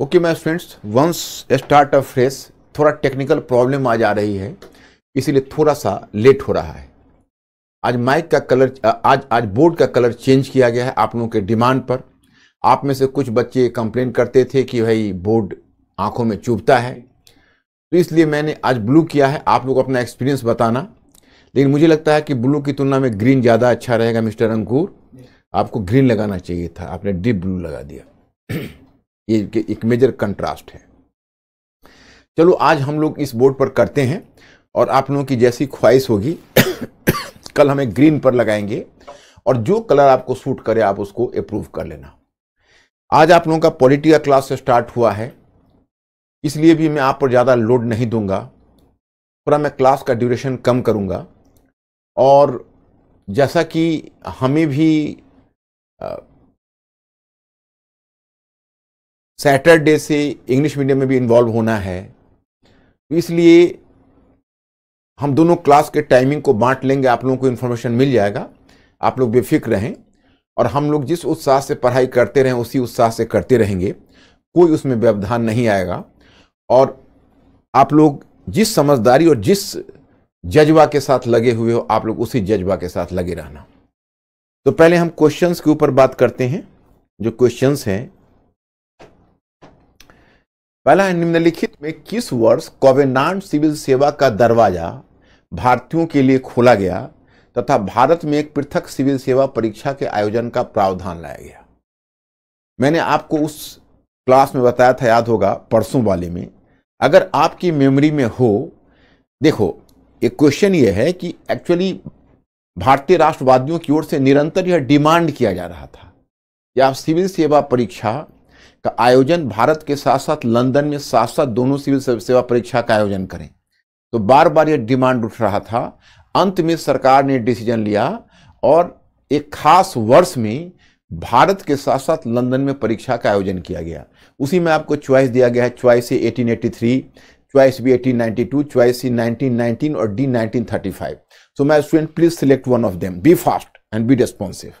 Okay my friends once start a fresh थोड़ा technical problem आज आ रही है इसीलिए थोड़ा सा लेट हो रहा है आज माइक का कलर आज आज बोर्ड का कलर चेंज किया गया है आप लोगों के डिमांड पर आप में से कुछ बच्चे कंप्लेन करते थे कि भाई बोर्ड आंखों में चुभता है तो इसलिए मैंने आज ब्लू किया है आप लोग अपना एक्सपीरियंस बताना लेकिन मुझे लगता है कि ब्लू की तुलना में ग्रीन ज़्यादा अच्छा रहेगा मिस्टर अंकुर आपको ग्रीन लगाना चाहिए था आपने डीप ब्लू लगा दिया ये एक मेजर कंट्रास्ट है चलो आज हम लोग इस बोर्ड पर करते हैं और आप लोगों की जैसी ख्वाहिश होगी कल हमें ग्रीन पर लगाएंगे और जो कलर आपको सूट करे आप उसको अप्रूव कर लेना आज आप लोगों का पॉलिटी का क्लास स्टार्ट हुआ है इसलिए भी मैं आप पर ज़्यादा लोड नहीं दूंगा पूरा मैं क्लास का ड्यूरेशन कम करूंगा और जैसा कि हमें भी सैटरडे से इंग्लिश मीडियम में भी इन्वॉल्व होना है तो इसलिए हम दोनों क्लास के टाइमिंग को बांट लेंगे आप लोगों को इन्फॉर्मेशन मिल जाएगा आप लोग बेफिक्र रहें और हम लोग जिस उत्साह से पढ़ाई करते रहें उसी उत्साह से करते रहेंगे कोई उसमें व्यवधान नहीं आएगा और आप लोग जिस समझदारी और जिस जज्बा के साथ लगे हुए हो आप लोग उसी जज्बा के साथ लगे रहना तो पहले हम क्वेश्चंस के ऊपर बात करते हैं जो क्वेश्चंस हैं पहला है निम्नलिखित में किस वर्ष कोवेनांट सिविल सेवा का दरवाजा भारतीयों के लिए खोला गया तथा भारत में एक पृथक सिविल सेवा परीक्षा के आयोजन का प्रावधान लाया गया मैंने आपको उस क्लास में बताया था याद होगा परसों वाले में अगर आपकी मेमोरी में हो देखो एक क्वेश्चन यह है कि एक्चुअली भारतीय राष्ट्रवादियों की ओर से निरंतर यह डिमांड किया जा रहा था कि आप सिविल सेवा परीक्षा का आयोजन भारत के साथ साथ लंदन में साथ साथ दोनों सिविल सेवा परीक्षा का आयोजन करें तो बार बार यह डिमांड उठ रहा था अंत में सरकार ने डिसीजन लिया और एक खास वर्ष में भारत के साथ साथ लंदन में परीक्षा का आयोजन किया गया उसी में आपको च्वाइस दिया गया है eighteen A three choice B two choice C nineteen और D five so my student please select one of them be fast and be responsive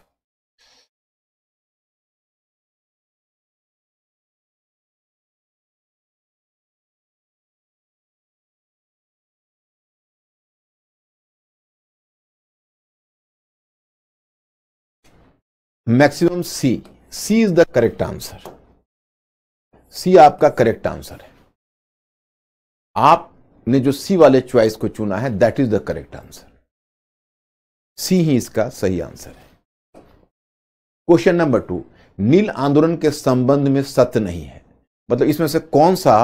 maximum C C is the correct answer C आपका correct answer है आपने जो सी वाले choice को चुना है that is the correct answer C ही इसका सही आंसर है क्वेश्चन नंबर टू नील आंदोलन के संबंध में सत्य नहीं है मतलब इसमें से कौन सा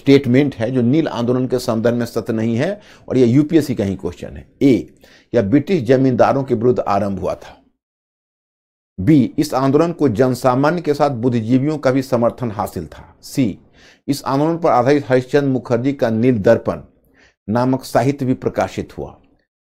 स्टेटमेंट है जो नील आंदोलन के संदर्भ में सत्य नहीं है और यह यूपीएससी का ही क्वेश्चन है ए या ब्रिटिश जमींदारों के विरुद्ध आरंभ हुआ था बी इस आंदोलन को जनसामान्य के साथ बुद्धिजीवियों का भी समर्थन हासिल था सी इस आंदोलन पर आधारित हरिश्चंद मुखर्जी का नील दर्पण नामक साहित्य भी प्रकाशित हुआ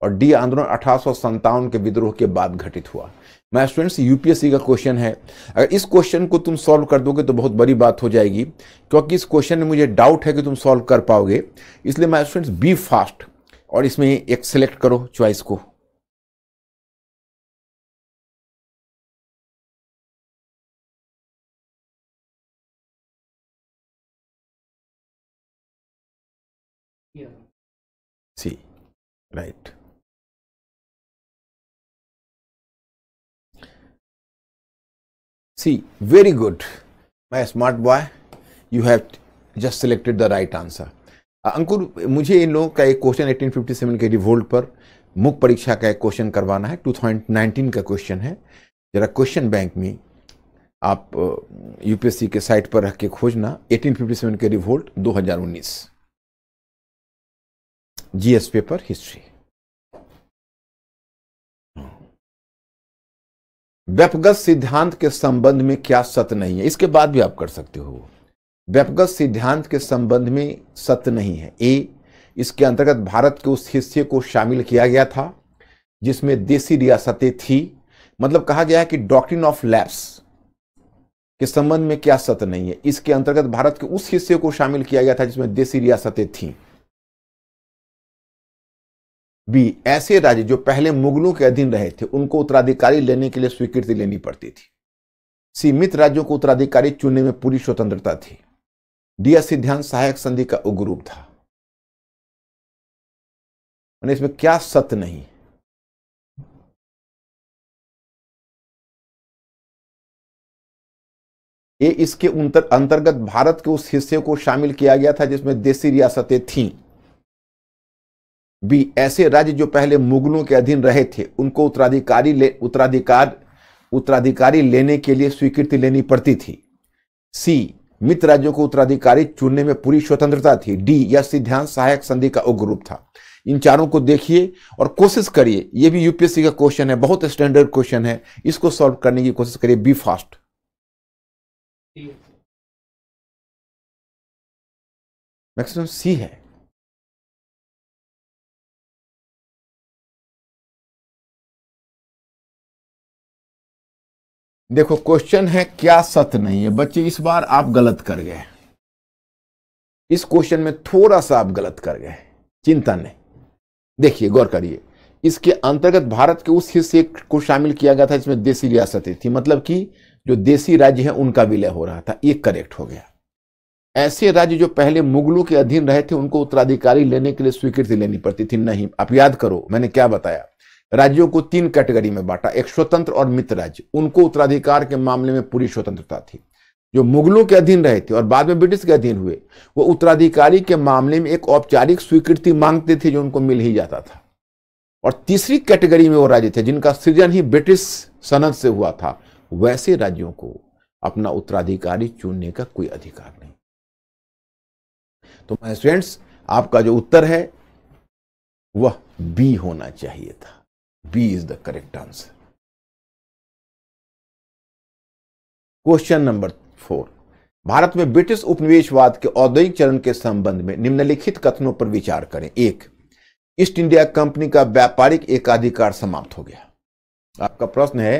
और डी आंदोलन अठारह के विद्रोह के बाद घटित हुआ मैं स्टूडेंट्स यूपीएससी का क्वेश्चन है अगर इस क्वेश्चन को तुम सॉल्व कर दोगे तो बहुत बड़ी बात हो जाएगी क्योंकि इस क्वेश्चन में मुझे डाउट है कि तुम सॉल्व कर पाओगे इसलिए मैं स्टूडेंट्स बी फास्ट और इसमें एक सेलेक्ट करो चॉइस को C, right. See, very good, my smart boy, you have just selected the right answer. अंकुर मुझे इन लोगों का एक क्वेश्चन 1857 के रिवोल्ट पर मुख्य परीक्षा का एक क्वेश्चन करवाना है 2019 का क्वेश्चन है जरा क्वेश्चन बैंक में आप यूपीएससी के साइट पर रख के खोजना 1857 के रिवोल्ट 2019 जीएस पेपर हिस्ट्री व्यापगत सिद्धांत के संबंध में क्या सत्य नहीं है इसके बाद भी आप कर सकते हो व्यापगत सिद्धांत के संबंध में सत्य नहीं है ए इसके अंतर्गत भारत के उस हिस्से को शामिल किया गया था जिसमें देसी रियासतें थी मतलब कहा गया है कि डॉक्ट्रिन ऑफ लैब्स के संबंध में क्या सत्य नहीं है इसके अंतर्गत भारत के उस हिस्से को शामिल किया गया था जिसमें देसी रियासतें थीं भी ऐसे राज्य जो पहले मुगलों के अधीन रहे थे उनको उत्तराधिकारी लेने के लिए स्वीकृति लेनी पड़ती थी सीमित राज्यों को उत्तराधिकारी चुनने में पूरी स्वतंत्रता थी डीएस सिद्धांत सहायक संधि का उग्रूप था इसमें क्या सत्य नहीं ये इसके अंतर्गत भारत के उस हिस्से को शामिल किया गया था जिसमें देसी रियासतें थीं भी ऐसे राज्य जो पहले मुगलों के अधीन रहे थे उनको उत्तराधिकारी ले उत्तराधिकार उत्तराधिकारी लेने के लिए स्वीकृति लेनी पड़ती थी सी मित्र राज्यों को उत्तराधिकारी चुनने में पूरी स्वतंत्रता थी डी यह सिद्धांत सहायक संधि का रूप था इन चारों को देखिए और कोशिश करिए यह भी यूपीएससी का क्वेश्चन है बहुत स्टैंडर्ड क्वेश्चन है इसको सॉल्व करने की कोशिश करिए बी फास्ट मैक्सिमम सी है देखो क्वेश्चन है क्या सत्य नहीं है बच्चे इस बार आप गलत कर गए इस क्वेश्चन में थोड़ा सा आप गलत कर गए चिंता नहीं देखिए गौर करिए इसके अंतर्गत भारत के उस हिस्से को शामिल किया गया था जिसमें देसी रियासतें थी मतलब कि जो देसी राज्य है उनका विलय हो रहा था ये करेक्ट हो गया ऐसे राज्य जो पहले मुगलों के अधीन रहे थे उनको उत्तराधिकारी लेने के लिए स्वीकृति लेनी पड़ती थी नहीं आप याद करो मैंने क्या बताया राज्यों को तीन कैटेगरी में बांटा एक स्वतंत्र और मित्र राज्य उनको उत्तराधिकार के मामले में पूरी स्वतंत्रता थी जो मुगलों के अधीन रहे थे और बाद में ब्रिटिश के अधीन हुए वो उत्तराधिकारी के मामले में एक औपचारिक स्वीकृति मांगते थे जो उनको मिल ही जाता था और तीसरी कैटेगरी में वो राज्य थे जिनका सृजन ही ब्रिटिश सनद से हुआ था वैसे राज्यों को अपना उत्तराधिकारी चुनने का कोई अधिकार नहीं तो माय स्टूडेंट्स आपका जो उत्तर है वह बी होना चाहिए था B is the correct answer question number four Bharat में ब्रिटिश उपनिवेशवाद के औद्योगिक चरण के संबंध में निम्नलिखित कथनों पर विचार करें एक ईस्ट इंडिया कंपनी का व्यापारिक एकाधिकार समाप्त हो गया आपका प्रश्न है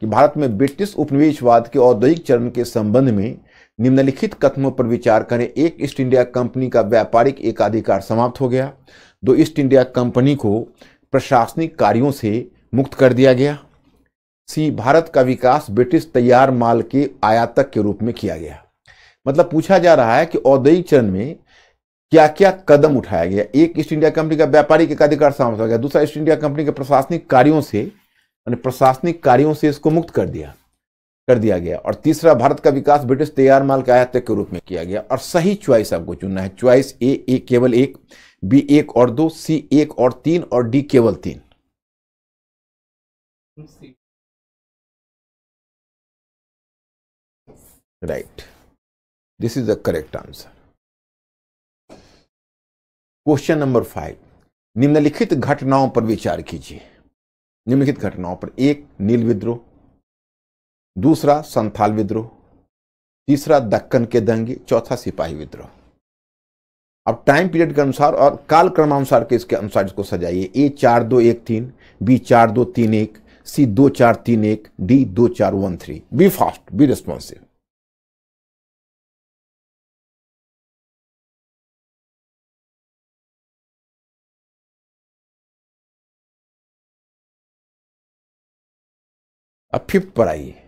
कि भारत में ब्रिटिश उपनिवेशवाद के औद्योगिक चरण के संबंध में निम्नलिखित कथनों पर विचार करें एक ईस्ट इंडिया कंपनी का व्यापारिक एकाधिकार समाप्त हो गया दो ईस्ट इंडिया कंपनी को प्रशासनिक कार्यों से मुक्त कर दिया गया सी भारत का विकास ब्रिटिश तैयार माल के आयातक के रूप में किया गया मतलब पूछा जा रहा है कि औद्योगिक चरण में क्या क्या कदम उठाया गया एक ईस्ट इंडिया कंपनी का व्यापारिक एकाधिकार समाप्त हो गया दूसरा ईस्ट इंडिया कंपनी के प्रशासनिक कार्यों से प्रशासनिक कार्यों से इसको मुक्त कर दिया कर दिया गया और तीसरा भारत का विकास ब्रिटिश तैयार माल के आयातक के रूप में किया गया और सही च्वाइस आपको चुनना है च्वाइस ए, ए केवल एक बी एक और दो सी एक और तीन और डी केवल तीन right this is the correct answer question number five निम्नलिखित घटनाओं पर विचार कीजिए निम्नलिखित घटनाओं पर एक नील विद्रोह दूसरा संथाल विद्रोह तीसरा दक्कन के दंगे चौथा सिपाही विद्रोह अब टाइम पीरियड के अनुसार और काल क्रमानुसार के इसके अनुसार इसको सजाइए ए चार दो एक तीन बी चार दो तीन एक सी दो चार तीन एक डी दो चार one three be fast be responsive अब फिफ्थ पर आइए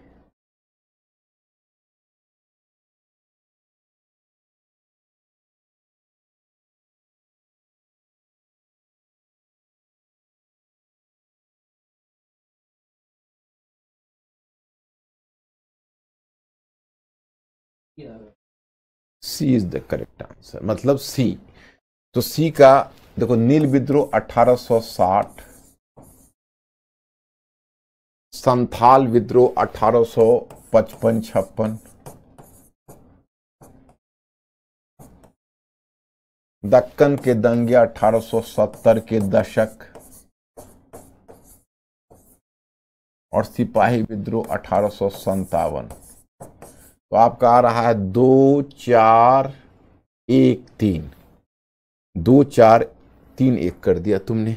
C is the correct answer मतलब सी तो सी का देखो नील विद्रोह 1860 संथाल विद्रोह अठारह सौ पचपन छप्पन दक्कन के दंगे 1870 के दशक और सिपाही विद्रोह अठारह सौ संतावन तो आपका आ रहा है दो चार एक तीन दो चार तीन एक कर दिया तुमने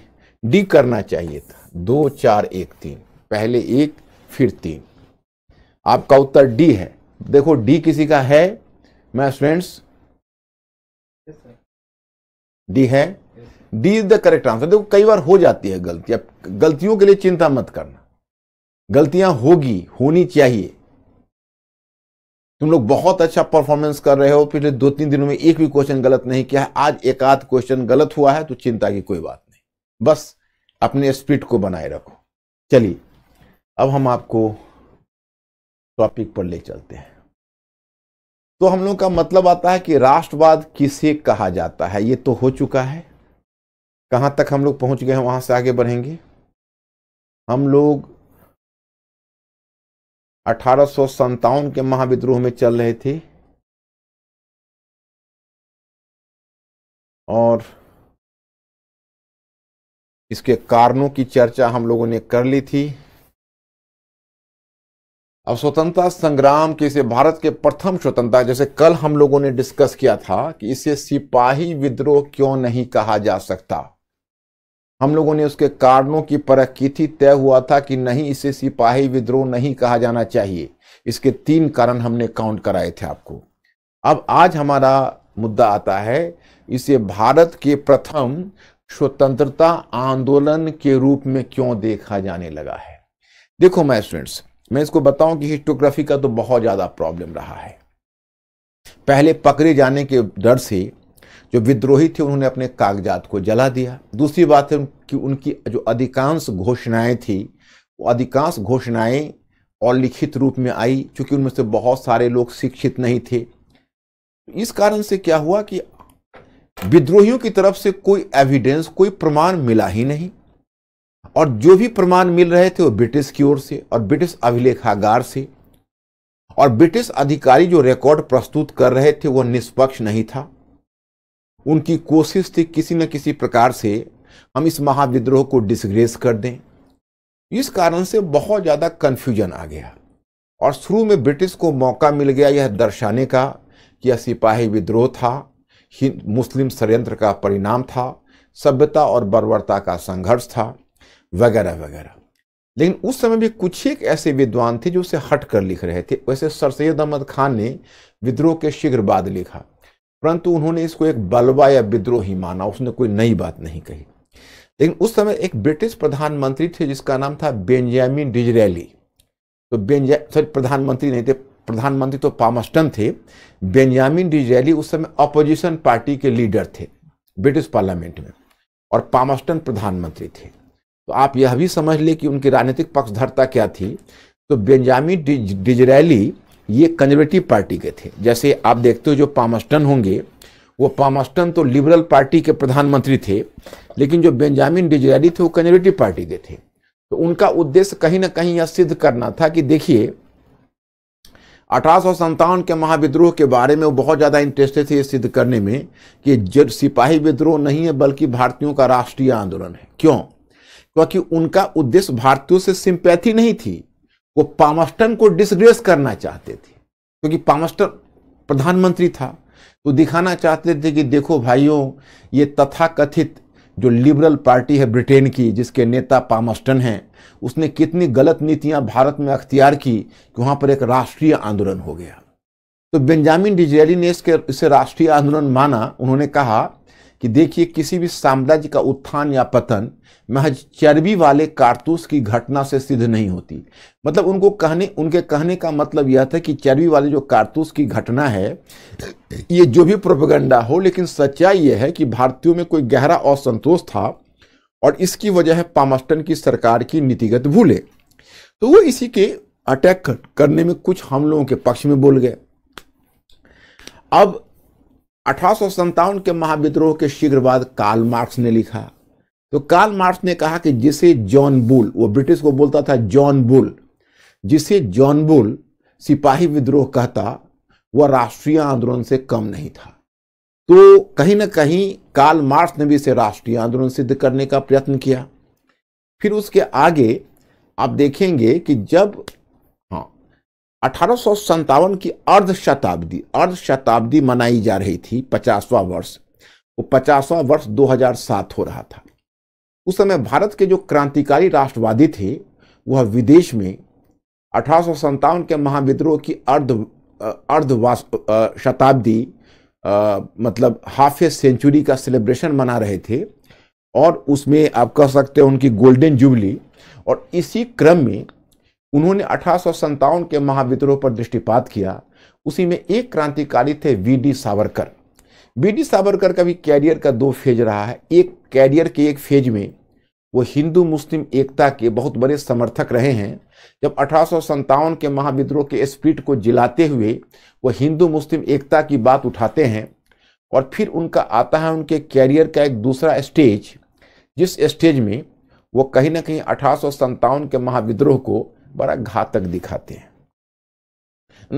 डी करना चाहिए था दो चार एक तीन पहले एक फिर तीन आपका उत्तर डी है देखो डी किसी का है मैं स्टूडेंट्स डी है D is the correct answer देखो कई बार हो जाती है गलती अब गलतियों के लिए चिंता मत करना गलतियां होगी होनी चाहिए तुम लोग बहुत अच्छा परफॉर्मेंस कर रहे हो पिछले दो तीन दिनों में एक भी क्वेश्चन गलत नहीं किया है आज एक आध क्वेश्चन गलत हुआ है तो चिंता की कोई बात नहीं बस अपने स्पीड को बनाए रखो चलिए अब हम आपको टॉपिक पर ले चलते हैं तो हम लोग का मतलब आता है कि राष्ट्रवाद किसे कहा जाता है ये तो हो चुका है कहाँ तक हम लोग पहुंच गए हैं वहां से आगे बढ़ेंगे हम लोग अठारह के महाविद्रोह में चल रहे थे और इसके कारणों की चर्चा हम लोगों ने कर ली थी अब स्वतंत्रता संग्राम के इसे भारत के प्रथम स्वतंत्रता जैसे कल हम लोगों ने डिस्कस किया था कि इसे सिपाही विद्रोह क्यों नहीं कहा जा सकता हम लोगों ने उसके कारणों की परख की थी तय हुआ था कि नहीं इसे सिपाही विद्रोह नहीं कहा जाना चाहिए इसके तीन कारण हमने काउंट कराए थे आपको अब आज हमारा मुद्दा आता है इसे भारत के प्रथम स्वतंत्रता आंदोलन के रूप में क्यों देखा जाने लगा है देखो मैं स्टूडेंट्स मैं इसको बताऊं कि हिस्टोग्राफी का तो बहुत ज़्यादा प्रॉब्लम रहा है पहले पकड़े जाने के डर से जो विद्रोही थे उन्होंने अपने कागजात को जला दिया दूसरी बात है कि उनकी जो अधिकांश घोषणाएं थी वो अधिकांश घोषणाएं और लिखित रूप में आई क्योंकि उनमें से बहुत सारे लोग शिक्षित नहीं थे इस कारण से क्या हुआ कि विद्रोहियों की तरफ से कोई एविडेंस कोई प्रमाण मिला ही नहीं और जो भी प्रमाण मिल रहे थे वो ब्रिटिश की ओर से और ब्रिटिश अभिलेखागार से और ब्रिटिश अधिकारी जो रिकॉर्ड प्रस्तुत कर रहे थे वह निष्पक्ष नहीं था उनकी कोशिश थी किसी न किसी प्रकार से हम इस महाविद्रोह को डिसग्रेस कर दें इस कारण से बहुत ज़्यादा कन्फ्यूजन आ गया और शुरू में ब्रिटिश को मौका मिल गया यह दर्शाने का कि यह सिपाही विद्रोह था मुस्लिम षडयंत्र का परिणाम था सभ्यता और बर्बरता का संघर्ष था वगैरह वगैरह लेकिन उस समय भी कुछ एक ऐसे विद्वान थे जो उसे हट कर लिख रहे थे वैसे सर सैद अहमद खान ने विद्रोह के शीघ्र बाद लिखा परंतु उन्होंने इसको एक बलवा या विद्रोही माना उसने कोई नई बात नहीं कही लेकिन उस समय एक ब्रिटिश प्रधानमंत्री थे जिसका नाम था बेंजामिन डिजरेली तो बेंजा सॉरी प्रधानमंत्री नहीं थे प्रधानमंत्री तो पामस्टन थे बेंजामिन डिजरेली उस समय अपोजिशन पार्टी के लीडर थे ब्रिटिश पार्लियामेंट में और पामस्टन प्रधानमंत्री थे तो आप यह भी समझ ले कि उनकी राजनीतिक पक्षधरता क्या थी तो बेंजामिन डिजरेली ये कंजर्वेटिव पार्टी के थे जैसे आप देखते हो जो पामस्टन होंगे वो पामस्टन तो लिबरल पार्टी के प्रधानमंत्री थे लेकिन जो बेंजामिन डिजराली थे वो कंजर्वेटिव पार्टी के थे तो उनका उद्देश्य कहीं ना कहीं यह सिद्ध करना था कि देखिए अठारह के महाविद्रोह के बारे में वो बहुत ज़्यादा इंटरेस्टेड थे ये सिद्ध करने में कि जब सिपाही विद्रोह नहीं है बल्कि भारतीयों का राष्ट्रीय आंदोलन है क्यों क्योंकि उनका उद्देश्य भारतीयों से सिंपैथी नहीं थी वो पामस्टन को डिसग्रेस करना चाहते थे क्योंकि पामस्टन प्रधानमंत्री था तो दिखाना चाहते थे कि देखो भाइयों ये तथाकथित जो लिबरल पार्टी है ब्रिटेन की जिसके नेता पामस्टन हैं उसने कितनी गलत नीतियां भारत में अख्तियार की कि वहां पर एक राष्ट्रीय आंदोलन हो गया तो बेंजामिन डिजेली ने इसके इसे राष्ट्रीय आंदोलन माना उन्होंने कहा कि देखिए किसी भी साम्राज्य का उत्थान या पतन महज चर्बी वाले कारतूस की घटना से सिद्ध नहीं होती मतलब उनको कहने उनके कहने का मतलब यह था कि चर्बी वाले जो कारतूस की घटना है ये जो भी प्रोपगंडा हो लेकिन सच्चाई यह है कि भारतीयों में कोई गहरा असंतोष था और इसकी वजह है पामस्टन की सरकार की नीतिगत भूले तो वो इसी के अटैक करने में कुछ हम लोगों के पक्ष में बोल गए अब अठारह के महाविद्रोह के शीघ्र बाद कार्ल मार्क्स ने लिखा तो कार्ल मार्क्स ने कहा कि जिसे जॉन बुल वो ब्रिटिश को बोलता था जॉन बुल जिसे जॉन बुल सिपाही विद्रोह कहता वह राष्ट्रीय आंदोलन से कम नहीं था तो कहीं ना कहीं कार्ल मार्क्स ने भी इसे राष्ट्रीय आंदोलन सिद्ध करने का प्रयत्न किया फिर उसके आगे आप देखेंगे कि जब अठारह की अर्ध शताब्दी अर्ध शताब्दी मनाई जा रही थी पचासवा वर्ष वो पचासवा वर्ष 2007 हो रहा था उस समय भारत के जो क्रांतिकारी राष्ट्रवादी थे वह विदेश में अठारह के महाविद्रोह की अर्ध अर्ध शताब्दी मतलब हाफ ए सेंचुरी का सेलिब्रेशन मना रहे थे और उसमें आप कह सकते हैं उनकी गोल्डन जुबली और इसी क्रम में उन्होंने अठारह के महाविद्रोह पर दृष्टिपात किया उसी में एक क्रांतिकारी थे V D Savarkar V D Savarkar का भी कैरियर का दो फेज रहा है एक कैरियर के एक फेज में वो हिंदू मुस्लिम एकता के बहुत बड़े समर्थक रहे हैं जब अठारह के महाविद्रोह के स्प्रिट को जिलाते हुए वो हिंदू मुस्लिम एकता की बात उठाते हैं और फिर उनका आता है उनके कैरियर का एक दूसरा स्टेज जिस स्टेज में वो कहीं ना कहीं अठारह के महाविद्रोह को बड़ा घातक दिखाते हैं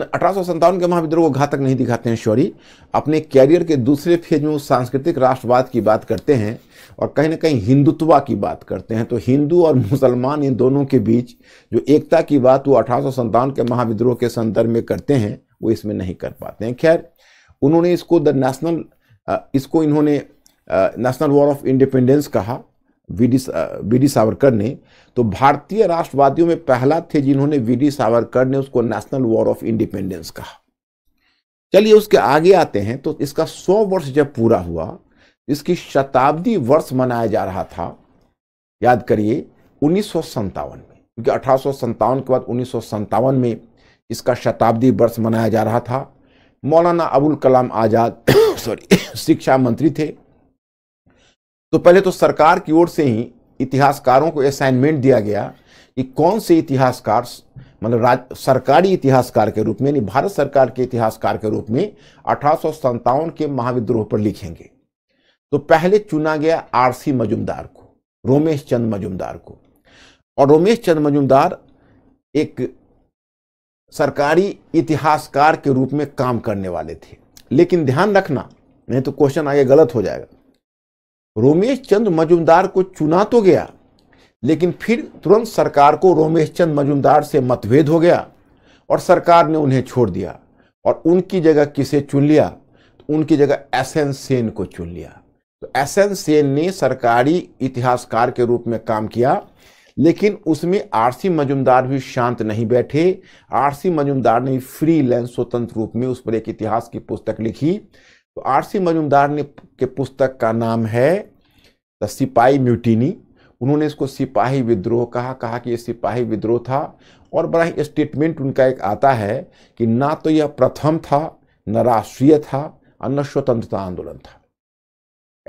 अठारह के महाविद्रोह को घातक नहीं दिखाते हैं शौरी अपने कैरियर के दूसरे फेज में वो सांस्कृतिक राष्ट्रवाद की बात करते हैं और कहीं ना कहीं हिंदुत्वा की बात करते हैं तो हिंदू और मुसलमान इन दोनों के बीच जो एकता की बात वो अठारह के महाविद्रोह के संदर्भ में करते हैं वो इसमें नहीं कर पाते हैं खैर उन्होंने इसको द नेशनल इसको इन्होंने नेशनल वॉर ऑफ इंडिपेंडेंस कहा वी डी सावरकर ने तो भारतीय राष्ट्रवादियों में पहला थे जिन्होंने वी डी सावरकर ने उसको नेशनल वॉर ऑफ इंडिपेंडेंस कहा चलिए उसके आगे आते हैं तो इसका सौ वर्ष जब पूरा हुआ इसकी शताब्दी वर्ष मनाया जा रहा था याद करिए उन्नीस में क्योंकि अठारह के बाद उन्नीस में इसका शताब्दी वर्ष मनाया जा रहा था मौलाना अबुल कलाम आज़ाद सॉरी शिक्षा मंत्री थे तो पहले तो सरकार की ओर से ही इतिहासकारों को असाइनमेंट दिया गया कि कौन से इतिहासकार मतलब राज सरकारी इतिहासकार के रूप में यानी भारत सरकार के इतिहासकार के रूप में अठारह के महाविद्रोह पर लिखेंगे तो पहले चुना गया आरसी मजुमदार को रोमेश चंद मजुमदार को और रोमेश चंद मजुमदार एक सरकारी इतिहासकार के रूप में काम करने वाले थे लेकिन ध्यान रखना नहीं तो क्वेश्चन आगे गलत हो जाएगा रोमेश चंद मजुमदार को चुना तो गया लेकिन फिर तुरंत सरकार को रोमेश चंद मजुमदार से मतभेद हो गया और सरकार ने उन्हें छोड़ दिया और उनकी जगह किसे चुन लिया तो उनकी जगह एस एन सेन को चुन लिया तो एस एन सेन ने सरकारी इतिहासकार के रूप में काम किया लेकिन उसमें आरसी मजुमदार भी शांत नहीं बैठे आरसी मजुमदार ने फ्रीलैंस स्वतंत्र रूप में उस पर एक इतिहास की पुस्तक लिखी तो आर सी मजूमदार ने के पुस्तक का नाम है द सिपाही म्यूटिनी उन्होंने इसको सिपाही विद्रोह कहा कहा कि ये सिपाही विद्रोह था और बड़ा ही स्टेटमेंट उनका एक आता है कि ना तो यह प्रथम था न राष्ट्रीय था और न स्वतंत्रता आंदोलन था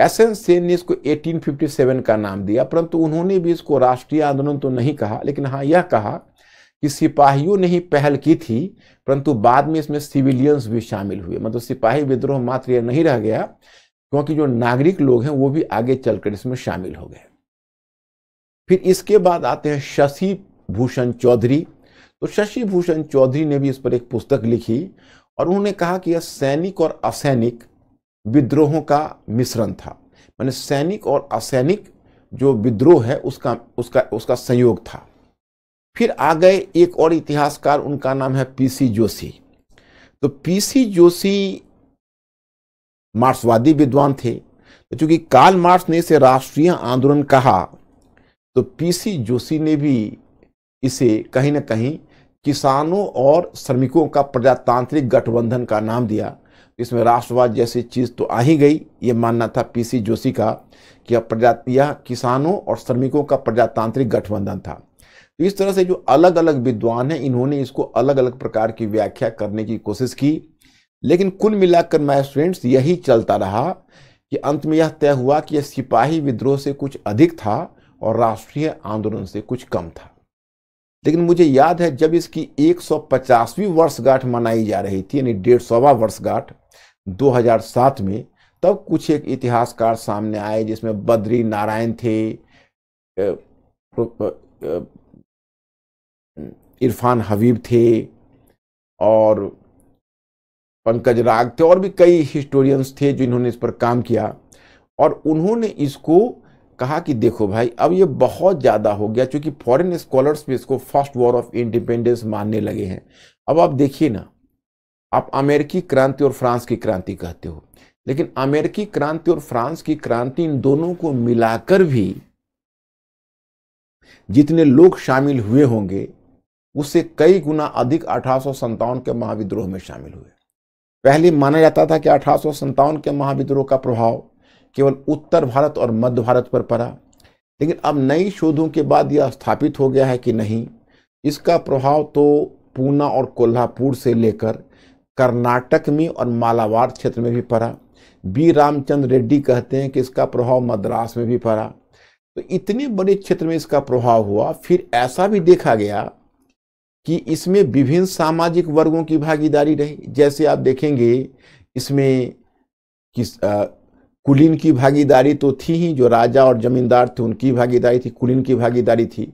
एस एन सेन ने इसको 1857 का नाम दिया परंतु उन्होंने भी इसको राष्ट्रीय आंदोलन तो नहीं कहा लेकिन हाँ यह कहा कि सिपाहियों ने ही पहल की थी परंतु बाद में इसमें सिविलियंस भी शामिल हुए मतलब सिपाही विद्रोह मात्र यह नहीं रह गया क्योंकि जो नागरिक लोग हैं वो भी आगे चलकर इसमें शामिल हो गए फिर इसके बाद आते हैं शशि भूषण चौधरी तो शशि भूषण चौधरी ने भी इस पर एक पुस्तक लिखी और उन्होंने कहा कि यह सैनिक और असैनिक विद्रोहों का मिश्रण था मैंने सैनिक और असैनिक जो विद्रोह है उसका उसका उसका संयोग था फिर आ गए एक और इतिहासकार उनका नाम है पीसी जोशी तो पीसी जोशी मार्क्सवादी विद्वान थे तो चूंकि काल मार्क्स ने इसे राष्ट्रीय आंदोलन कहा तो पीसी जोशी ने भी इसे कहीं ना कहीं किसानों और श्रमिकों का प्रजातांत्रिक गठबंधन का नाम दिया इसमें राष्ट्रवाद जैसी चीज़ तो आ ही गई ये मानना था पीसी जोशी का कि यह प्रजा यह किसानों और श्रमिकों का प्रजातांत्रिक गठबंधन था तो इस तरह से जो अलग अलग विद्वान हैं इन्होंने इसको अलग अलग प्रकार की व्याख्या करने की कोशिश की लेकिन कुल मिलाकर मैं स्टूडेंट्स यही चलता रहा कि अंत में यह तय हुआ कि यह सिपाही विद्रोह से कुछ अधिक था और राष्ट्रीय आंदोलन से कुछ कम था लेकिन मुझे याद है जब इसकी 150वीं वर्षगांठ मनाई जा रही थी यानी डेढ़ सौवा वर्षगांठ 2007 में तब कुछ एक इतिहासकार सामने आए जिसमें बद्री नारायण थे इरफान हबीब थे और पंकज राग थे और भी कई हिस्टोरियंस थे जिन्होंने इस पर काम किया और उन्होंने इसको कहा कि देखो भाई अब ये बहुत ज़्यादा हो गया क्योंकि फॉरेन स्कॉलर्स भी इसको फर्स्ट वॉर ऑफ इंडिपेंडेंस मानने लगे हैं अब आप देखिए ना आप अमेरिकी क्रांति और फ्रांस की क्रांति कहते हो लेकिन अमेरिकी क्रांति और फ्रांस की क्रांति इन दोनों को मिलाकर भी जितने लोग शामिल हुए होंगे उससे कई गुना अधिक अठारह के महाविद्रोह में शामिल हुए पहले माना जाता था कि अठारह के महाविद्रोह का प्रभाव केवल उत्तर भारत और मध्य भारत पर पड़ा लेकिन अब नई शोधों के बाद यह स्थापित हो गया है कि नहीं इसका प्रभाव तो पूना और कोल्हापुर से लेकर कर्नाटक में और मालावार क्षेत्र में भी पड़ा बी रामचंद्र रेड्डी कहते हैं कि इसका प्रभाव मद्रास में भी पड़ा तो इतने बड़े क्षेत्र में इसका प्रभाव हुआ फिर ऐसा भी देखा गया कि इसमें विभिन्न सामाजिक वर्गों की भागीदारी रही जैसे आप देखेंगे इसमें किस आ, कुलीन की भागीदारी तो थी ही जो राजा और जमींदार थे उनकी भागीदारी थी कुलीन की भागीदारी थी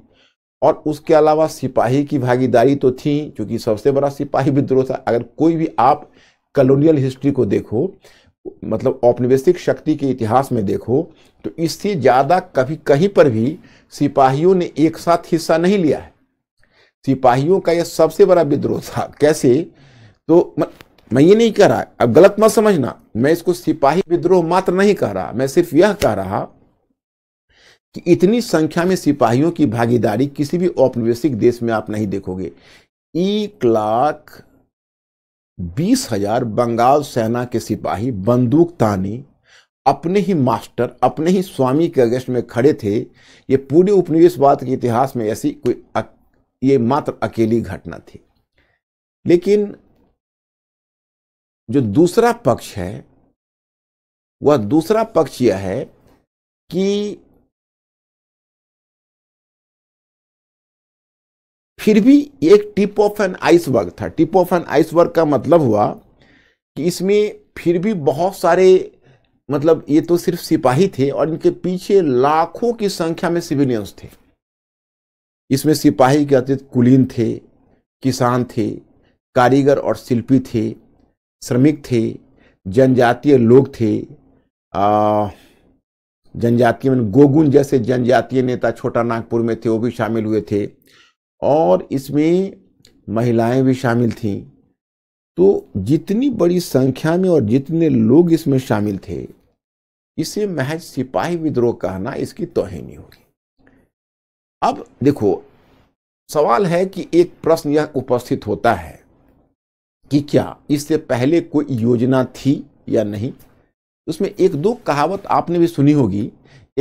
और उसके अलावा सिपाही की भागीदारी तो थी क्योंकि सबसे बड़ा सिपाही विद्रोह था अगर कोई भी आप कॉलोनियल हिस्ट्री को देखो मतलब औपनिवेशिक शक्ति के इतिहास में देखो तो इससे ज़्यादा कभी कहीं पर भी सिपाहियों ने एक साथ हिस्सा नहीं लिया है सिपाहियों का यह सबसे बड़ा विद्रोह था कैसे तो मैं ये नहीं कह रहा अब गलत मत समझना मैं इसको सिपाही विद्रोह मात्र नहीं कह रहा मैं सिर्फ यह कह रहा कि इतनी संख्या में सिपाहियों की भागीदारी किसी भी औपनिवेशिक देश में आप नहीं देखोगे एक लाख बीस हजार बंगाल सेना के सिपाही बंदूक तानी अपने ही मास्टर अपने ही स्वामी के अगेंस्ट में खड़े थे ये पूरे उपनिवेशवाद के इतिहास में ऐसी कोई ये मात्र अकेली घटना थी लेकिन जो दूसरा पक्ष है वह दूसरा पक्ष यह है कि फिर भी एक टिप ऑफ एन आइसबर्ग था टिप ऑफ एन आइसबर्ग का मतलब हुआ कि इसमें फिर भी बहुत सारे मतलब ये तो सिर्फ सिपाही थे और इनके पीछे लाखों की संख्या में सिविलियंस थे इसमें सिपाही के अतिरिक्त कुलीन थे किसान थे कारीगर और शिल्पी थे श्रमिक थे जनजातीय लोग थे जनजातीय में मतलब गोगुन जैसे जनजातीय नेता छोटा नागपुर में थे वो भी शामिल हुए थे और इसमें महिलाएं भी शामिल थीं तो जितनी बड़ी संख्या में और जितने लोग इसमें शामिल थे इसे महज सिपाही विद्रोह कहना इसकी तोहनी होगी अब देखो सवाल है कि एक प्रश्न यह उपस्थित होता है कि क्या इससे पहले कोई योजना थी या नहीं उसमें एक दो कहावत आपने भी सुनी होगी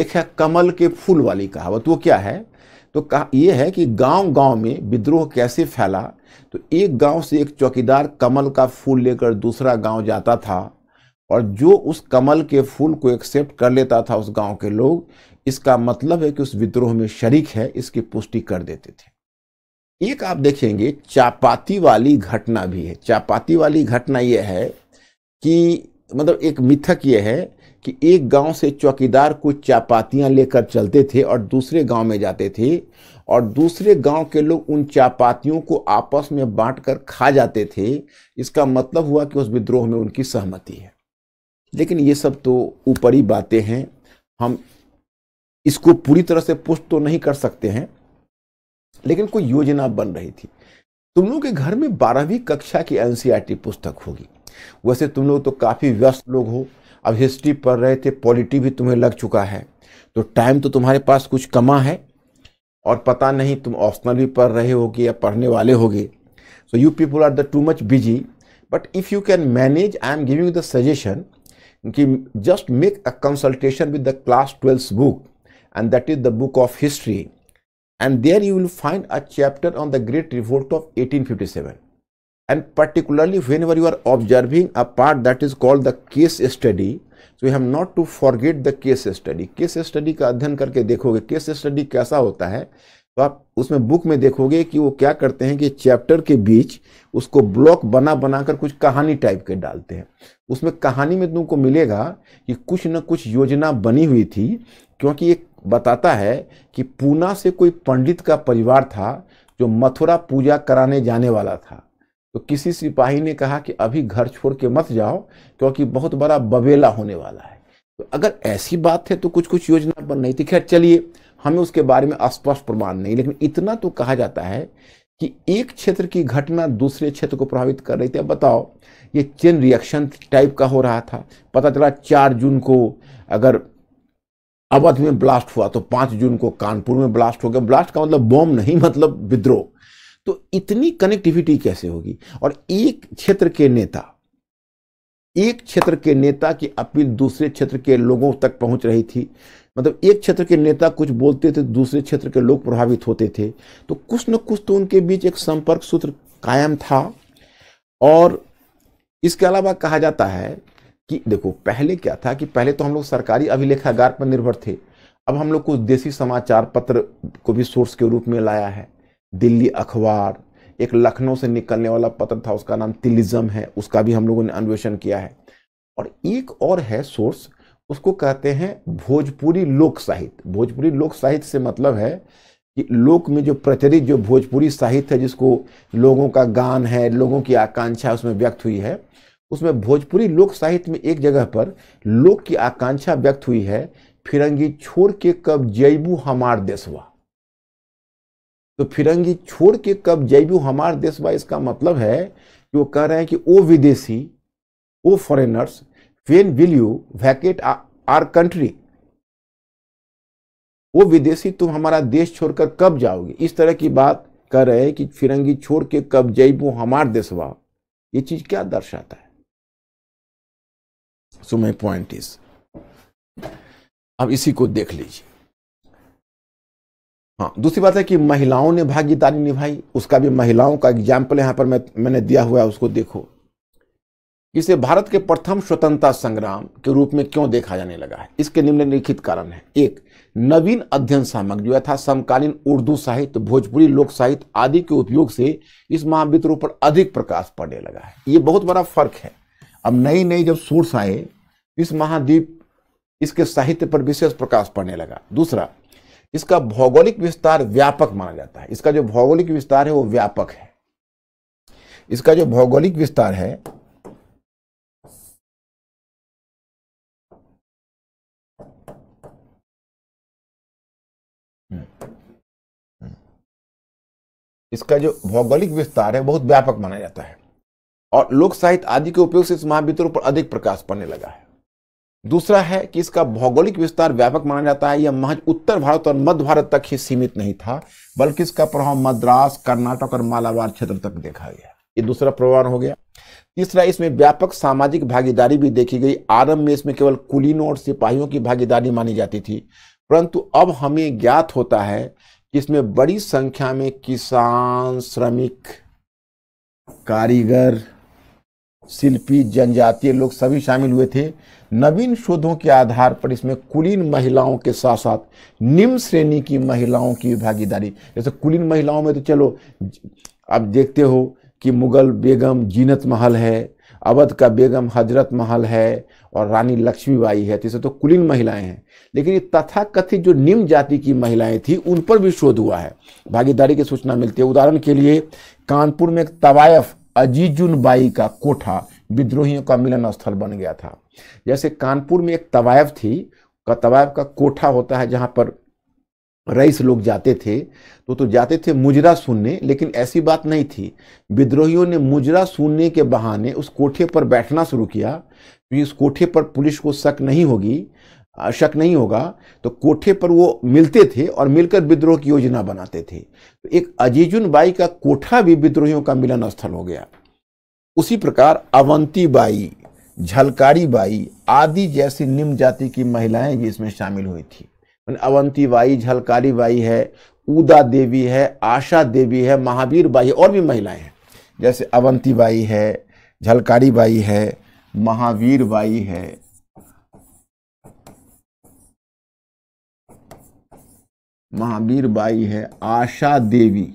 एक है कमल के फूल वाली कहावत वो क्या है तो कहा है कि गांव गांव में विद्रोह कैसे फैला तो एक गांव से एक चौकीदार कमल का फूल लेकर दूसरा गांव जाता था और जो उस कमल के फूल को एक्सेप्ट कर लेता था उस गांव के लोग इसका मतलब है कि उस विद्रोह में शरीक है इसकी पुष्टि कर देते थे एक आप देखेंगे चापाती वाली घटना भी है चापाती वाली घटना यह है कि मतलब एक मिथक यह है कि एक गांव से चौकीदार कुछ चापातियां लेकर चलते थे और दूसरे गांव में जाते थे और दूसरे गांव के लोग उन चापातियों को आपस में बांटकर खा जाते थे इसका मतलब हुआ कि उस विद्रोह में उनकी सहमति है लेकिन ये सब तो ऊपरी बातें हैं हम इसको पूरी तरह से पुष्ट तो नहीं कर सकते हैं लेकिन कोई योजना बन रही थी तुम लोग के घर में बारहवीं कक्षा की एन e पुस्तक होगी वैसे तुम लोग तो काफ़ी व्यस्त लोग हो अब हिस्ट्री पढ़ रहे थे पॉलिटी भी तुम्हें लग चुका है तो टाइम तो तुम्हारे पास कुछ कमा है और पता नहीं तुम ऑप्शनल भी पढ़ रहे होगे या पढ़ने वाले होगे so you people are the too much busy but if you can manage I am giving the suggestion कि just make a consultation with the class twelfth book and that is the book of history and there you will find a chapter on the great revolt of 1857 and particularly whenever you are observing a part that is called the case study so we have not to forget the case study case study ka adhyan karke dekhoge case study kaisa hota hai तो आप उसमें book में देखोगे कि वो क्या करते हैं कि चैप्टर के बीच उसको ब्लॉक बना बनाकर कुछ कहानी टाइप के डालते हैं उसमें कहानी में तुमको मिलेगा कि कुछ न कुछ योजना बनी हुई थी क्योंकि एक बताता है कि पूना से कोई पंडित का परिवार था जो मथुरा पूजा कराने जाने वाला था तो किसी सिपाही ने कहा कि अभी घर छोड़ के मत जाओ क्योंकि बहुत बड़ा बबेला होने वाला है तो अगर ऐसी बात है तो कुछ कुछ योजना बन रही थी खैर चलिए हमें उसके बारे में स्पष्ट प्रमाण नहीं लेकिन इतना तो कहा जाता है कि एक क्षेत्र की घटना दूसरे क्षेत्र को प्रभावित कर रही थी अब बताओ ये चेन रिएक्शन टाइप का हो रहा था पता चला चार जून को अगर अवध में ब्लास्ट हुआ तो पांच जून को कानपुर में ब्लास्ट हो गया ब्लास्ट का मतलब बॉम्ब नहीं मतलब विद्रोह तो इतनी कनेक्टिविटी कैसे होगी और एक क्षेत्र के नेता एक क्षेत्र के नेता की अपील दूसरे क्षेत्र के लोगों तक पहुंच रही थी मतलब एक क्षेत्र के नेता कुछ बोलते थे दूसरे क्षेत्र के लोग प्रभावित होते थे तो कुछ न कुछ तो उनके बीच एक संपर्क सूत्र कायम था और इसके अलावा कहा जाता है कि देखो पहले क्या था कि पहले तो हम लोग सरकारी अभिलेखागार पर निर्भर थे अब हम लोग को देसी समाचार पत्र को भी सोर्स के रूप में लाया है दिल्ली अखबार एक लखनऊ से निकलने वाला पत्र था उसका नाम तिलिज्म है उसका भी हम लोगों ने अन्वेषण किया है और एक और है सोर्स उसको कहते हैं भोजपुरी लोक साहित्य भोजपुरी लोक साहित्य से मतलब है कि लोक में जो प्रचलित जो भोजपुरी साहित्य है जिसको लोगों का गान है लोगों की आकांक्षा उसमें व्यक्त हुई है उसमें भोजपुरी लोक साहित्य में एक जगह पर लोक की आकांक्षा व्यक्त हुई है फिरंगी छोड़ के कब जैबू हमार देशवा तो फिरंगी छोड़ के कब जैबू हमार देशवा इसका मतलब है कि वो कह रहे हैं कि ओ विदेशी O foreigners when will you vacate our country वो विदेशी तुम हमारा देश छोड़कर कब जाओगे इस तरह की बात कह रहे हैं कि फिरंगी छोड़ के कब जैबू हमार देशवा ये चीज क्या दर्शाता है सो माई पॉइंट इज अब इसी को देख लीजिए हाँ दूसरी बात है कि महिलाओं ने भागीदारी निभाई उसका भी महिलाओं का एग्जाम्पल यहां पर मैं मैंने दिया हुआ है उसको देखो इसे भारत के प्रथम स्वतंत्रता संग्राम के रूप में क्यों देखा जाने लगा है इसके निम्नलिखित कारण है एक नवीन अध्ययन सामग्री जो था समकालीन उर्दू साहित्य भोजपुरी लोक साहित्य आदि के उपयोग से इस महावित्र पर अधिक प्रकाश पड़ने लगा है ये बहुत बड़ा फर्क है अब नई नई जब सोर्स आए इस महाद्वीप इसके साहित्य पर विशेष प्रकाश पड़ने लगा दूसरा इसका भौगोलिक विस्तार व्यापक माना जाता है इसका जो भौगोलिक विस्तार है वो व्यापक है इसका जो भौगोलिक विस्तार है हम्म, हम्म। इसका जो भौगोलिक विस्तार है बहुत व्यापक माना जाता है और लोक साहित्य आदि के उपयोग से इस महावितरों पर अधिक प्रकाश पड़ने लगा है दूसरा है कि इसका भौगोलिक विस्तार व्यापक माना जाता है यह महज उत्तर भारत और मध्य भारत तक ही सीमित नहीं था बल्कि इसका प्रभाव मद्रास कर्नाटक और मालाबार क्षेत्र तक देखा गया ये दूसरा प्रभाव हो गया तीसरा इसमें व्यापक सामाजिक भागीदारी भी देखी गई आरंभ में इसमें केवल कुलीनों और सिपाहियों की भागीदारी मानी जाती थी परंतु अब हमें ज्ञात होता है कि इसमें बड़ी संख्या में किसान श्रमिक कारीगर शिल्पी जनजातीय लोग सभी शामिल हुए थे नवीन शोधों के आधार पर इसमें कुलीन महिलाओं के साथ साथ निम्न श्रेणी की महिलाओं की भागीदारी जैसे कुलीन महिलाओं में तो चलो अब देखते हो कि मुगल बेगम जीनत महल है अवध का बेगम हजरत महल है और रानी लक्ष्मीबाई है तो तो कुलीन महिलाएं हैं लेकिन ये तथाकथित जो निम्न जाति की महिलाएं थी उन पर भी शोध हुआ है भागीदारी की सूचना मिलती है उदाहरण के लिए कानपुर में एक तवायफ अजीजुन बाई का कोठा विद्रोहियों का मिलन स्थल बन गया था जैसे कानपुर में एक तवायफ थी का तवायफ का कोठा होता है जहाँ पर रईस लोग जाते थे तो तो जाते थे मुजरा सुनने लेकिन ऐसी बात नहीं थी विद्रोहियों ने मुजरा सुनने के बहाने उस कोठे पर बैठना शुरू किया क्योंकि तो उस कोठे पर पुलिस को शक नहीं होगी शक नहीं होगा तो कोठे पर वो मिलते थे और मिलकर विद्रोह की योजना बनाते थे तो एक अजीजुन बाई का कोठा भी विद्रोहियों का मिलन स्थल हो गया उसी प्रकार अवंती बाई झलकारी बाई आदि जैसी निम्न जाति की महिलाएं भी इसमें शामिल हुई थी अवंती बाई झलकारी बाई है उदा देवी है आशा देवी है महावीर बाई और भी महिलाएं हैं जैसे अवंती बाई है झलकारी बाई है महावीर बाई है महावीर बाई है आशा देवी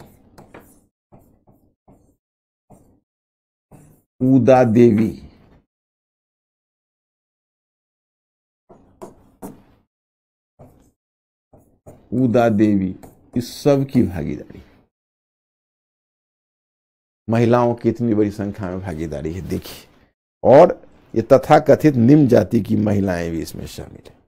उदा देवी उदा देवी इस सब की भागीदारी महिलाओं की इतनी बड़ी संख्या में भागीदारी है देखिए और ये तथाकथित निम्न जाति की महिलाएं भी इसमें शामिल है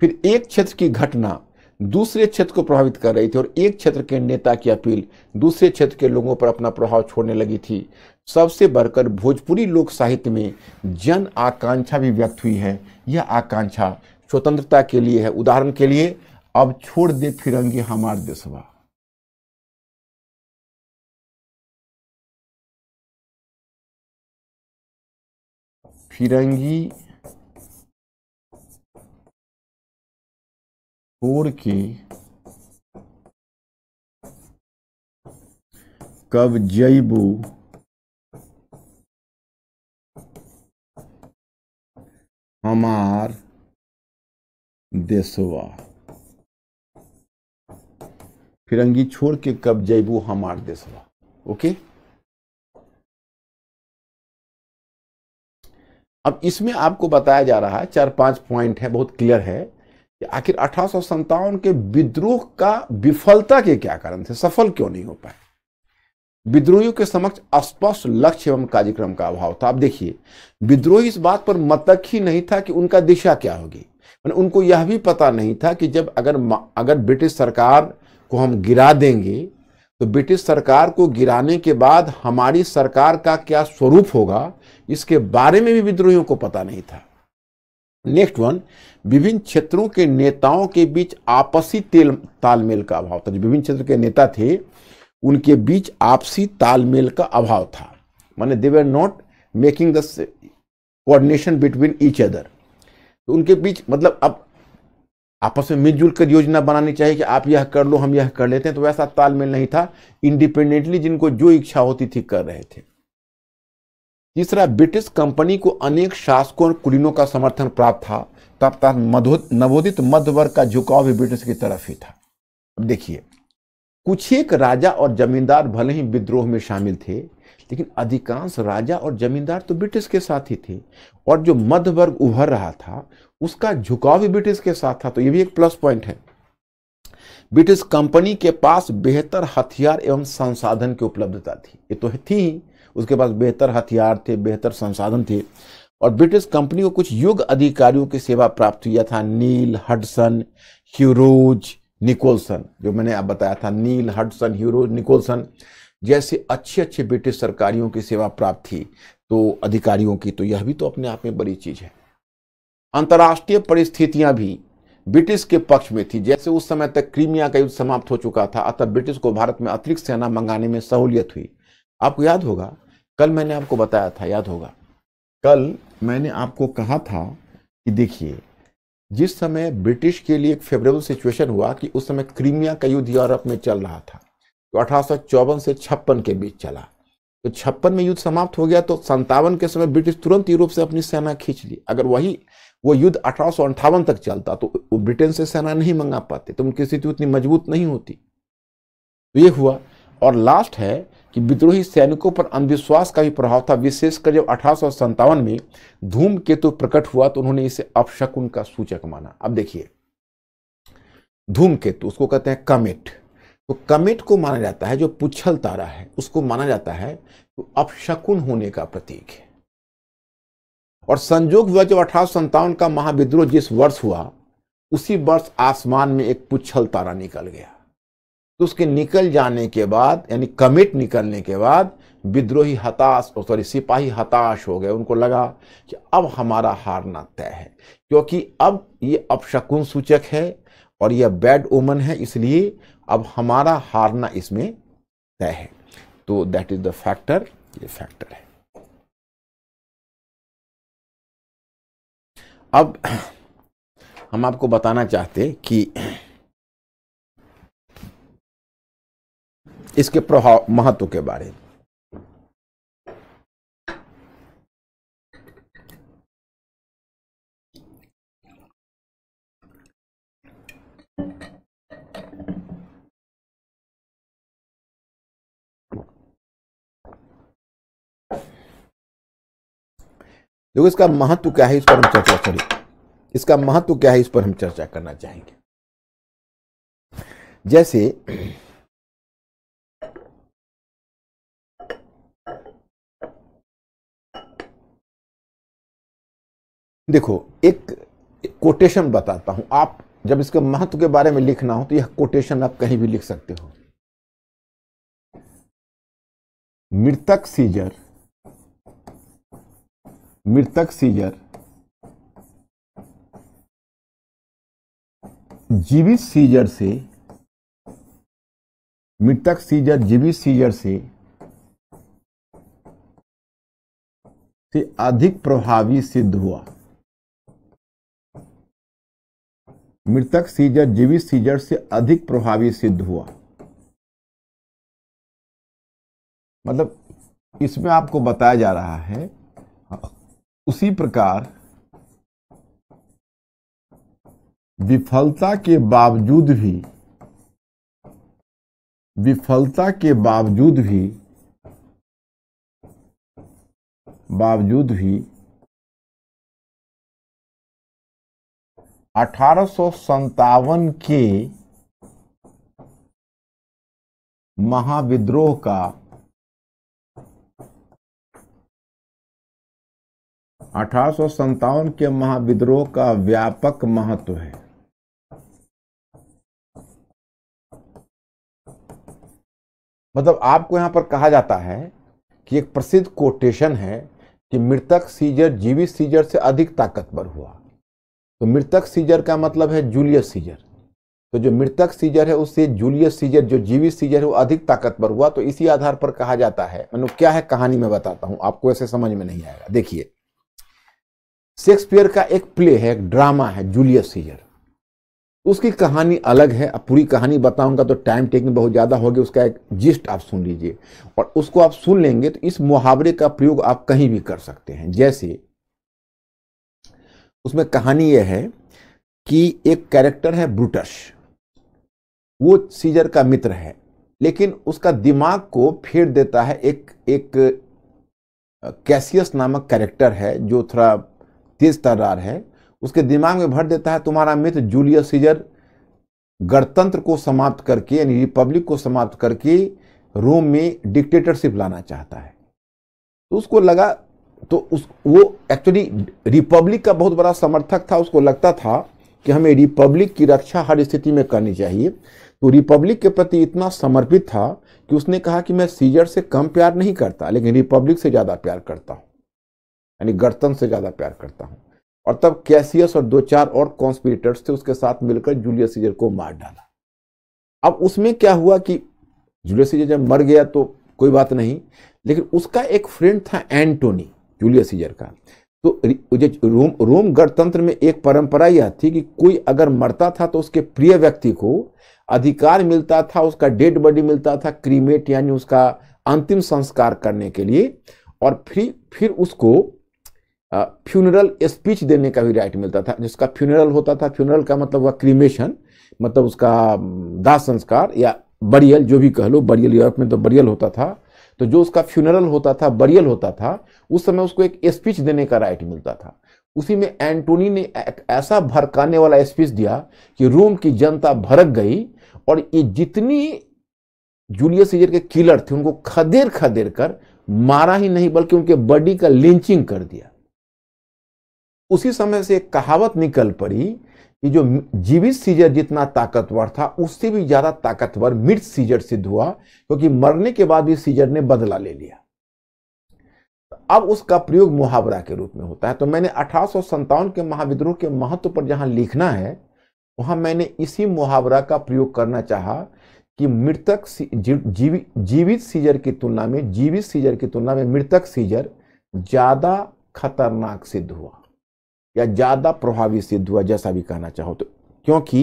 फिर एक क्षेत्र की घटना दूसरे क्षेत्र को प्रभावित कर रही थी और एक क्षेत्र के नेता की अपील दूसरे क्षेत्र के लोगों पर अपना प्रभाव छोड़ने लगी थी सबसे बढ़कर भोजपुरी लोक साहित्य में जन आकांक्षा भी व्यक्त हुई है यह आकांक्षा स्वतंत्रता के लिए है उदाहरण के लिए अब छोड़ दे फिरंगे हमार देशवा फिरंगी porque कब जैबू हमार देशवा फिरंगी छोड़ के कब जैबू हमार देशवा ओके अब इसमें आपको बताया जा रहा है चार पांच पॉइंट है बहुत क्लियर है आखिर अठारह के विद्रोह का विफलता के क्या कारण थे सफल क्यों नहीं हो पाए विद्रोहियों के समक्ष स्पष्ट लक्ष्य एवं कार्यक्रम का अभाव था आप देखिए विद्रोही इस बात पर मतक ही नहीं था कि उनका दिशा क्या होगी उनको यह भी पता नहीं था कि जब अगर अगर ब्रिटिश सरकार को हम गिरा देंगे तो ब्रिटिश सरकार को गिराने के बाद हमारी सरकार का क्या स्वरूप होगा इसके बारे में भी विद्रोहियों को पता नहीं था नेक्स्ट वन विभिन्न क्षेत्रों के नेताओं के बीच आपसी तेल तालमेल का अभाव था जो विभिन्न क्षेत्र के नेता थे उनके बीच आपसी तालमेल का अभाव था माने they were not making the coordination between each other तो उनके बीच मतलब अब आपस में मिलजुल कर योजना बनानी चाहिए कि आप यह कर लो हम यह कर लेते हैं तो वैसा तालमेल नहीं था इंडिपेंडेंटली जिनको जो इच्छा होती थी कर रहे थे तीसरा ब्रिटिश कंपनी को अनेक शासकों और कुलीनों का समर्थन प्राप्त था तब तो तक नवोदित मध्य वर्ग का झुकाव भी ब्रिटिश की तरफ ही था अब देखिए कुछ एक राजा और जमींदार भले ही विद्रोह में शामिल थे लेकिन अधिकांश राजा और जमींदार तो ब्रिटिश के साथ ही थे और जो मध्य वर्ग उभर रहा था उसका झुकाव भी ब्रिटिश के साथ था तो ये भी एक प्लस पॉइंट है ब्रिटिश कंपनी के पास बेहतर हथियार एवं संसाधन की उपलब्धता थी ये तो थी ही उसके पास बेहतर हथियार थे बेहतर संसाधन थे और ब्रिटिश कंपनी को कुछ युग अधिकारियों की सेवा प्राप्त हुआ था नील हडसन ह्यूरोज निकोलसन जो मैंने आप बताया था नील हडसन ह्यूरोज निकोलसन जैसे अच्छे अच्छे ब्रिटिश सरकारियों की सेवा प्राप्त थी तो अधिकारियों की तो यह भी तो अपने आप में बड़ी चीज़ है अंतर्राष्ट्रीय परिस्थितियां भी ब्रिटिश के पक्ष में थी जैसे उस समय तक क्रीमिया का युद्ध समाप्त हो चुका था अतः ब्रिटिश को भारत में अतिरिक्त सेना मंगाने में सहूलियत हुई आपको याद होगा कल मैंने आपको बताया था याद होगा कल मैंने आपको कहा था कि देखिए जिस समय ब्रिटिश के लिए एक फेवरेबल सिचुएशन हुआ कि उस समय क्रीमिया का युद्ध यूरोप में चल रहा था तो अठारह से छप्पन के बीच चला तो छप्पन में युद्ध समाप्त हो गया तो संतावन के समय ब्रिटिश तुरंत यूरोप से अपनी सेना खींच ली अगर वही वो युद्ध अठारह तक चलता तो वो ब्रिटेन से सेना नहीं मंगा पाते तो उनकी स्थिति उतनी मजबूत नहीं होती तो ये हुआ और लास्ट है कि विद्रोही सैनिकों पर अंधविश्वास का भी प्रभाव था विशेषकर जब अठारह में धूम केतु प्रकट हुआ तो उन्होंने इसे अपशकुन का सूचक माना अब देखिए धूम केतु उसको कहते हैं कमेट तो कमेट को माना जाता है जो पुच्छल तारा है उसको माना जाता है तो अपशकुन होने का प्रतीक है और संजोग हुआ जब अठारह का महाविद्रोह जिस वर्ष हुआ उसी वर्ष आसमान में एक पुच्छल तारा निकल गया तो उसके निकल जाने के बाद यानी कमिट निकलने के बाद विद्रोही हताश सॉरी सिपाही हताश हो गए उनको लगा कि अब हमारा हारना तय है क्योंकि अब ये अपशकुन सूचक है और यह बैड ओमन है इसलिए अब हमारा हारना इसमें तय है तो दैट इज द फैक्टर ये फैक्टर है अब हम आपको बताना चाहते कि इसके प्रभाव महत्व के बारे में देखो इसका महत्व क्या है इस पर हम चर्चा करें इसका महत्व क्या है इस पर हम चर्चा करना चाहेंगे जैसे देखो एक कोटेशन बताता हूं आप जब इसके महत्व के बारे में लिखना हो तो यह कोटेशन आप कहीं भी लिख सकते हो मृतक सीजर मृतक सीजर जीवित सीजर से मृतक सीजर जीवित सीजर से से अधिक प्रभावी सिद्ध हुआ मृतक सीजर जीवित सीजर से अधिक प्रभावी सिद्ध हुआ मतलब इसमें आपको बताया जा रहा है उसी प्रकार विफलता के बावजूद भी विफलता के बावजूद भी बावजूद भी अठारह के महाविद्रोह का अठारह के महाविद्रोह का व्यापक महत्व है मतलब आपको यहां पर कहा जाता है कि एक प्रसिद्ध कोटेशन है कि मृतक सीजर जीवित सीजर से अधिक ताकतवर हुआ तो मृतक सीजर का मतलब है जूलियस सीजर तो जो मृतक सीजर है उससे जूलियस सीजर जो जीवित सीजर है वो अधिक ताकतवर हुआ तो इसी आधार पर कहा जाता है मैंने क्या है कहानी में बताता हूं आपको ऐसे समझ में नहीं आएगा देखिए शेक्सपियर का एक प्ले है एक ड्रामा है जूलियस सीजर उसकी कहानी अलग है अब पूरी कहानी बताऊंगा तो टाइम टेकिंग बहुत ज़्यादा होगी उसका एक जिस्ट आप सुन लीजिए और उसको आप सुन लेंगे तो इस मुहावरे का प्रयोग आप कहीं भी कर सकते हैं जैसे उसमें कहानी यह है कि एक कैरेक्टर है ब्रूटस वो सीजर का मित्र है लेकिन उसका दिमाग को फेर देता है एक एक कैसियस नामक कैरेक्टर है जो थोड़ा तेज तर्रार है उसके दिमाग में भर देता है तुम्हारा मित्र जूलियस सीजर गणतंत्र को समाप्त करके यानी रिपब्लिक को समाप्त करके रोम में डिक्टेटरशिप लाना चाहता है तो उसको लगा तो उस वो एक्चुअली रिपब्लिक का बहुत बड़ा समर्थक था उसको लगता था कि हमें रिपब्लिक की रक्षा हर स्थिति में करनी चाहिए तो रिपब्लिक के प्रति इतना समर्पित था कि उसने कहा कि मैं सीजर से कम प्यार नहीं करता लेकिन रिपब्लिक से ज़्यादा प्यार करता हूँ यानी गर्तन से ज़्यादा प्यार करता हूँ और तब कैसियस और दो चार और कॉन्स्पिरेटर्स थे उसके साथ मिलकर जूलियस सीजर को मार डाला अब उसमें क्या हुआ कि जूलियस सीजर जब मर गया तो कोई बात नहीं लेकिन उसका एक फ्रेंड था एंटोनी जूलियस सीजर का तो जो रोम रोम गणतंत्र में एक परंपरा यह थी कि कोई अगर मरता था तो उसके प्रिय व्यक्ति को अधिकार मिलता था उसका डेड बॉडी मिलता था क्रीमेट यानी उसका अंतिम संस्कार करने के लिए और फिर फिर उसको फ्यूनरल स्पीच देने का भी राइट मिलता था जिसका फ्यूनरल होता था फ्यूनरल का मतलब हुआ क्रीमेशन मतलब उसका दाह संस्कार या बरियल जो भी कह लो बरियल यूरोप में तो बरियल होता था तो जो उसका फ्यूनरल होता था बरियल होता था उस समय उसको एक स्पीच देने का राइट मिलता था उसी में एंटोनी ने एक ऐसा भड़काने वाला स्पीच दिया कि रोम की जनता भड़क गई और ये जितनी जूलियस सीजर के किलर थे उनको खदेर खदेर कर मारा ही नहीं बल्कि उनके बॉडी का लिंचिंग कर दिया उसी समय से एक कहावत निकल पड़ी कि जो जीवित सीजर जितना ताकतवर था उससे भी ज़्यादा ताकतवर मृत सीजर सिद्ध हुआ क्योंकि मरने के बाद भी सीजर ने बदला ले लिया अब उसका प्रयोग मुहावरा के रूप में होता है तो मैंने अठारह के महाविद्रोह के महत्व पर जहां लिखना है वहां मैंने इसी मुहावरा का प्रयोग करना चाहा कि मृतक जीवित सीजर की तुलना में जीवित सीजर की तुलना में मृतक सीजर ज़्यादा खतरनाक सिद्ध हुआ या ज़्यादा प्रभावी सिद्ध हुआ जैसा भी कहना चाहो तो क्योंकि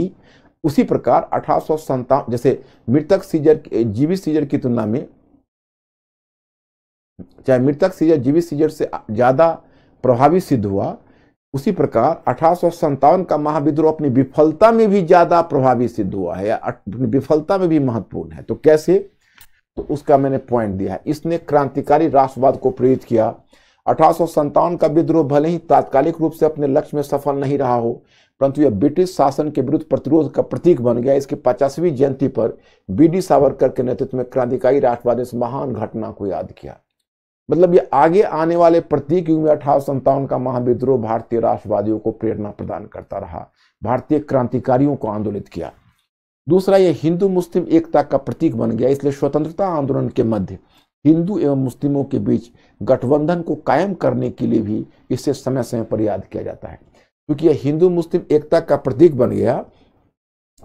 उसी प्रकार अठारह जैसे मृतक सीजर जीवित सीजर की तुलना में चाहे मृतक सीजर जीवित सीजर से ज़्यादा प्रभावी सिद्ध हुआ उसी प्रकार अठारह का महाविद्रोह अपनी विफलता में भी ज़्यादा प्रभावी सिद्ध हुआ है या अपनी विफलता में भी महत्वपूर्ण है तो कैसे तो उसका मैंने पॉइंट दिया है इसने क्रांतिकारी राष्ट्रवाद को प्रेरित किया अठारह का विद्रोह भले ही तात्कालिक रूप से अपने लक्ष्य में सफल नहीं रहा हो परंतु यह ब्रिटिश शासन के विरुद्ध प्रतिरोध का प्रतीक बन गया इसकी पचासवीं जयंती पर बी डी सावरकर के नेतृत्व में क्रांतिकारी राष्ट्रवादी इस महान घटना को याद किया मतलब ये आगे आने वाले प्रतीक युग में अठारह का महाविद्रोह भारतीय राष्ट्रवादियों को प्रेरणा प्रदान करता रहा भारतीय क्रांतिकारियों को आंदोलित किया दूसरा यह हिंदू मुस्लिम एकता का प्रतीक बन गया इसलिए स्वतंत्रता आंदोलन के मध्य हिंदू एवं मुस्लिमों के बीच गठबंधन को कायम करने के लिए भी इसे समय समय पर याद किया जाता है क्योंकि यह हिंदू मुस्लिम एकता का प्रतीक बन गया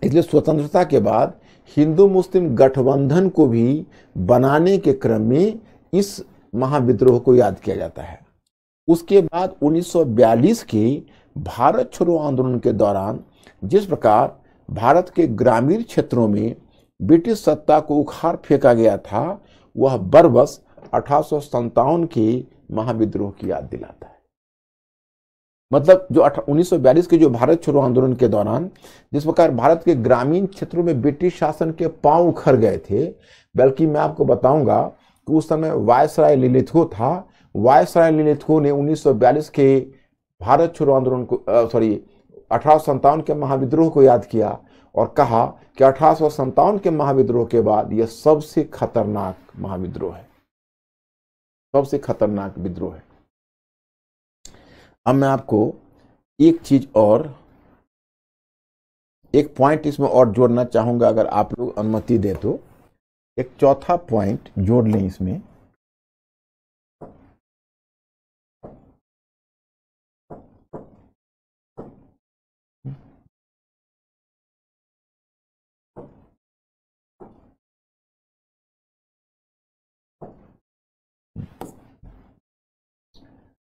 इसलिए स्वतंत्रता के बाद हिंदू मुस्लिम गठबंधन को भी बनाने के क्रम में इस महाविद्रोह को याद किया जाता है उसके बाद 1942 के भारत छोड़ो आंदोलन के दौरान जिस प्रकार भारत के ग्रामीण क्षेत्रों में ब्रिटिश सत्ता को उखाड़ फेंका गया था वह बरबस अठारह के महाविद्रोह की याद दिलाता है मतलब जो उन्नीस के जो भारत छोड़ो आंदोलन के दौरान जिस प्रकार भारत के ग्रामीण क्षेत्रों में ब्रिटिश शासन के पांव उखर गए थे बल्कि मैं आपको बताऊंगा कि उस समय वायसराय लिलिथो था वायसराय लिलिथो ने उन्नीस के भारत छोड़ो आंदोलन को सॉरी अठारह के महाविद्रोह को याद किया और कहा कि अठारह के महाविद्रोह के बाद यह सबसे खतरनाक महाविद्रोह है सबसे खतरनाक विद्रोह है अब मैं आपको एक चीज और एक पॉइंट इसमें और जोड़ना चाहूंगा अगर आप लोग अनुमति दे तो एक चौथा पॉइंट जोड़ लें इसमें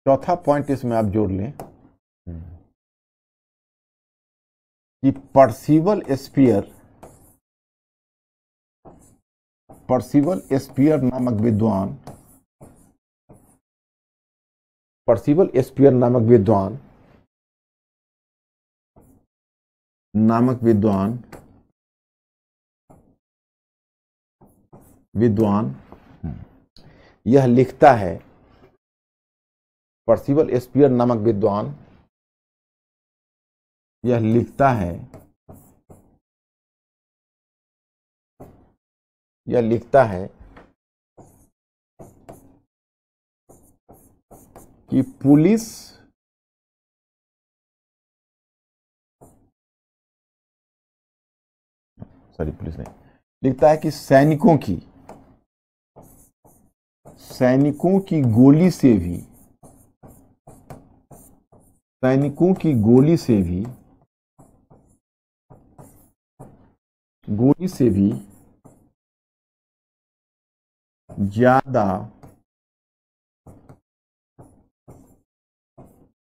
चौथा पॉइंट इसमें आप जोड़ लें कि परसिवल स्पीयर परसिवल स्पीयर नामक विद्वान परसिवल स्पीयर नामक विद्वान नामक विद्वान विद्वान हम्म, यह लिखता है परसिवल स्पियर नामक विद्वान यह लिखता है यह लिखता है कि पुलिस सॉरी पुलिस नहीं लिखता है कि सैनिकों की सैनिकों की गोली से भी सैनिकों की गोली से भी गोली से भी ज्यादा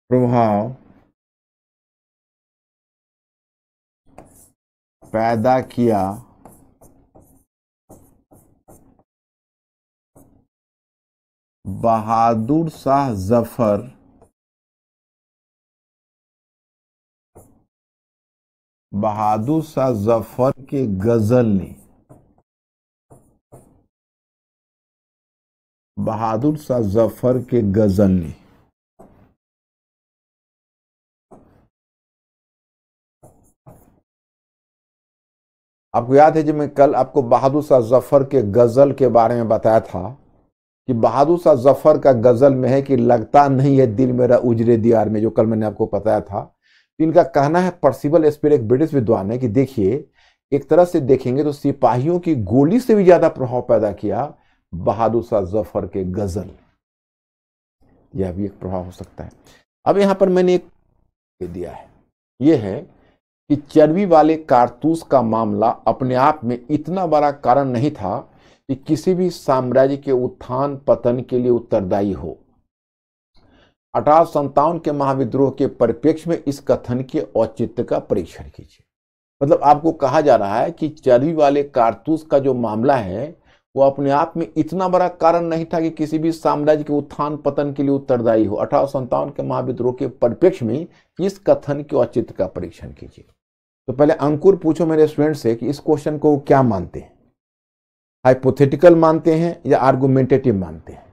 प्रभाव पैदा किया बहादुर शाह जफर बहादुर शाह जफर के गजल ने बहादुर शाह जफर के गजल ने आपको याद है जब मैं कल आपको बहादुर शाह जफर के गज़ल के बारे में बताया था कि बहादुर शाह जफर का गज़ल में है कि लगता नहीं है दिल मेरा उजरे दियार में जो कल मैंने आपको बताया था इनका कहना है पर्सिबल स्पिर एक ब्रिटिश विद्वान है कि देखिए एक तरह से देखेंगे तो सिपाहियों की गोली से भी ज्यादा प्रभाव पैदा किया बहादुर शाह जफर के गजल यह भी एक प्रभाव हो सकता है अब यहां पर मैंने एक दिया है यह है कि चर्बी वाले कारतूस का मामला अपने आप में इतना बड़ा कारण नहीं था कि किसी भी साम्राज्य के उत्थान पतन के लिए उत्तरदायी हो अठारह के महाविद्रोह के परिप्रेक्ष्य में इस कथन के औचित्य का परीक्षण कीजिए मतलब आपको कहा जा रहा है कि चर्बी वाले कारतूस का जो मामला है वो अपने आप में इतना बड़ा कारण नहीं था कि किसी भी साम्राज्य के उत्थान पतन के लिए उत्तरदायी हो अठारह के महाविद्रोह के परिप्रेक्ष्य में इस कथन के औचित्य का परीक्षण कीजिए तो पहले अंकुर पूछो मेरे स्टूडेंट से कि इस क्वेश्चन को क्या मानते हैं हाइपोथेटिकल मानते हैं या आर्गुमेंटेटिव मानते हैं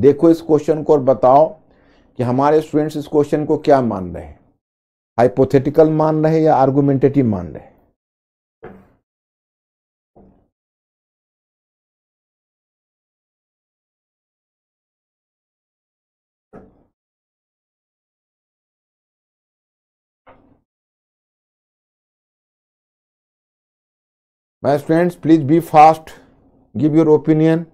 देखो इस क्वेश्चन को और बताओ कि हमारे स्टूडेंट्स इस क्वेश्चन को क्या मान रहे हैं हाइपोथेटिकल मान रहे हैं या आर्गुमेंटेटिव मान रहे my students please be fast give your opinion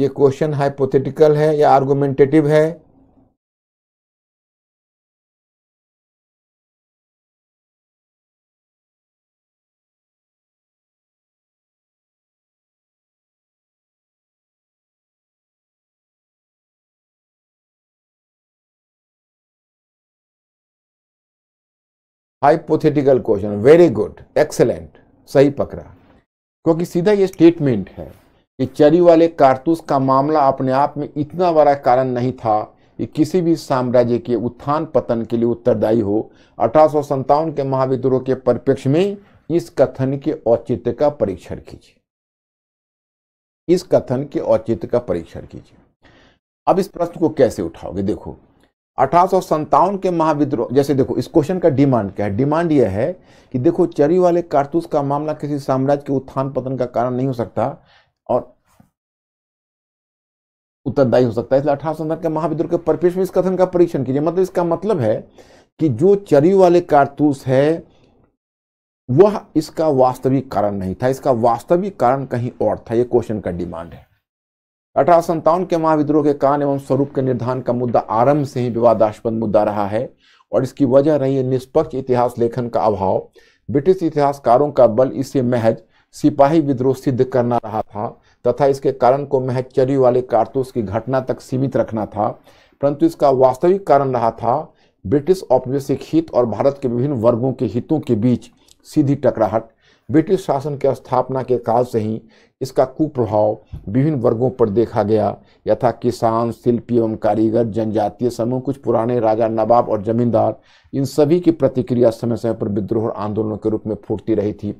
ये क्वेश्चन हाइपोथेटिकल है या आर्गुमेंटेटिव है hypothetical question very good excellent सही पकड़ा क्योंकि सीधा ये स्टेटमेंट है कि चरी वाले कारतूस का मामला अपने आप में इतना बड़ा कारण नहीं था कि किसी भी साम्राज्य के उत्थान पतन के लिए उत्तरदायी हो अठारह के महाविद्रोह के परिप्रेक्ष्य में इस कथन के औचित्य का परीक्षण कीजिए इस कथन के औचित्य का परीक्षण कीजिए अब इस प्रश्न को कैसे उठाओगे देखो अठारह के महाविद्रोह जैसे देखो इस क्वेश्चन का डिमांड क्या है डिमांड यह है कि देखो चरी वाले कारतूस का मामला किसी साम्राज्य के उत्थान पतन का कारण नहीं हो सकता और उत्तरदायी हो सकता है इसलिए अठारह सौ के महाविद्रोह के परिपेक्ष में इस कथन का परीक्षण कीजिए मतलब इसका मतलब है कि जो चरी वाले कारतूस है वह इसका वास्तविक कारण नहीं था इसका वास्तविक कारण कहीं और था यह क्वेश्चन का डिमांड है अठारह के महाविद्रोह के कारण एवं स्वरूप के निर्धारण का मुद्दा आरंभ से ही विवादास्पद मुद्दा रहा है और इसकी वजह रही है निष्पक्ष इतिहास लेखन का अभाव ब्रिटिश इतिहासकारों का बल इससे महज सिपाही विद्रोह सिद्ध करना रहा था तथा इसके कारण को महचरी वाले कारतूस की घटना तक सीमित रखना था परंतु इसका वास्तविक कारण रहा था ब्रिटिश औपनिवेशिक हित और भारत के विभिन्न वर्गों के हितों के बीच सीधी टकराहट ब्रिटिश शासन के स्थापना के काल से ही इसका कुप्रभाव विभिन्न वर्गों पर देखा गया यथा किसान शिल्पी एवं कारीगर जनजातीय समूह कुछ पुराने राजा नवाब और जमींदार इन सभी की प्रतिक्रिया समय समय पर विद्रोह आंदोलनों के रूप में फूटती रही थी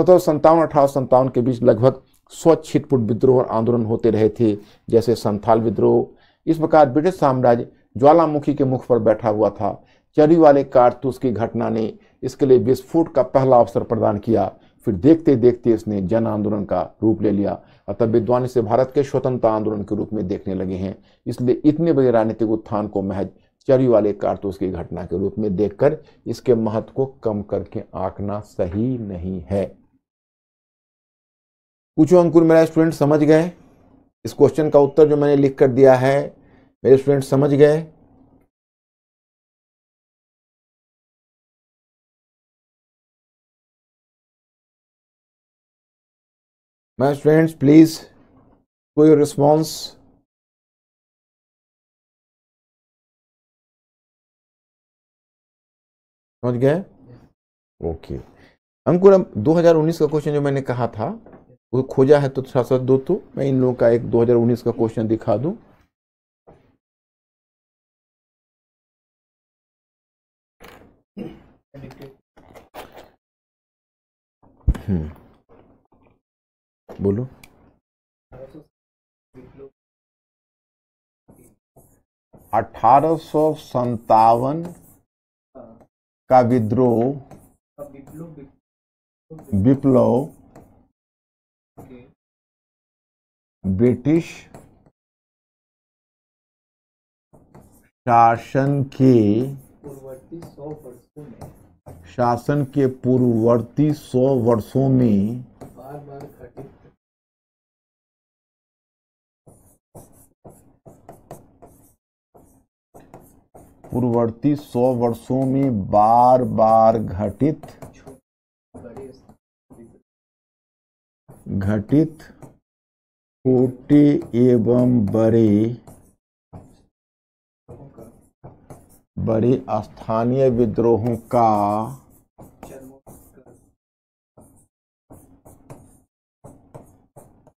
सत्रह सौ संतावन अठारह संतावन के बीच लगभग स्वच्छ छिटपुट विद्रोह और आंदोलन होते रहे थे जैसे संथाल विद्रोह इस प्रकार ब्रिटिश साम्राज्य ज्वालामुखी के मुख पर बैठा हुआ था चरी वाले कारतूस की घटना ने इसके लिए विस्फोट का पहला अवसर प्रदान किया फिर देखते देखते इसने जन आंदोलन का रूप ले लिया और तब विद्वान इसे भारत के स्वतंत्रता आंदोलन के रूप में देखने लगे हैं इसलिए इतने बड़े राजनीतिक उत्थान को महज चरी वाले कारतूस की घटना के रूप में देखकर इसके महत्व को कम करके आंकना सही नहीं है पूछो अंकुर मेरा स्टूडेंट समझ गए इस क्वेश्चन का उत्तर जो मैंने लिख कर दिया है मेरे स्टूडेंट समझ गए my students please to your response समझ गए ओके अंकुर अब 2019 का क्वेश्चन जो मैंने कहा था वो खोजा है तो थोड़ा सा दो तो मैं इन लोगों का एक 2019 का क्वेश्चन दिखा दूं हम्म बोलो अठारह का विद्रोह विप्लव ब्रिटिश शासन के शासन के पूर्ववर्ती सौ वर्षों में बार बार घटित पूर्ववर्ती सौ वर्षों में बार बार घटित घटित कोटि एवं बड़े बड़े स्थानीय विद्रोहों का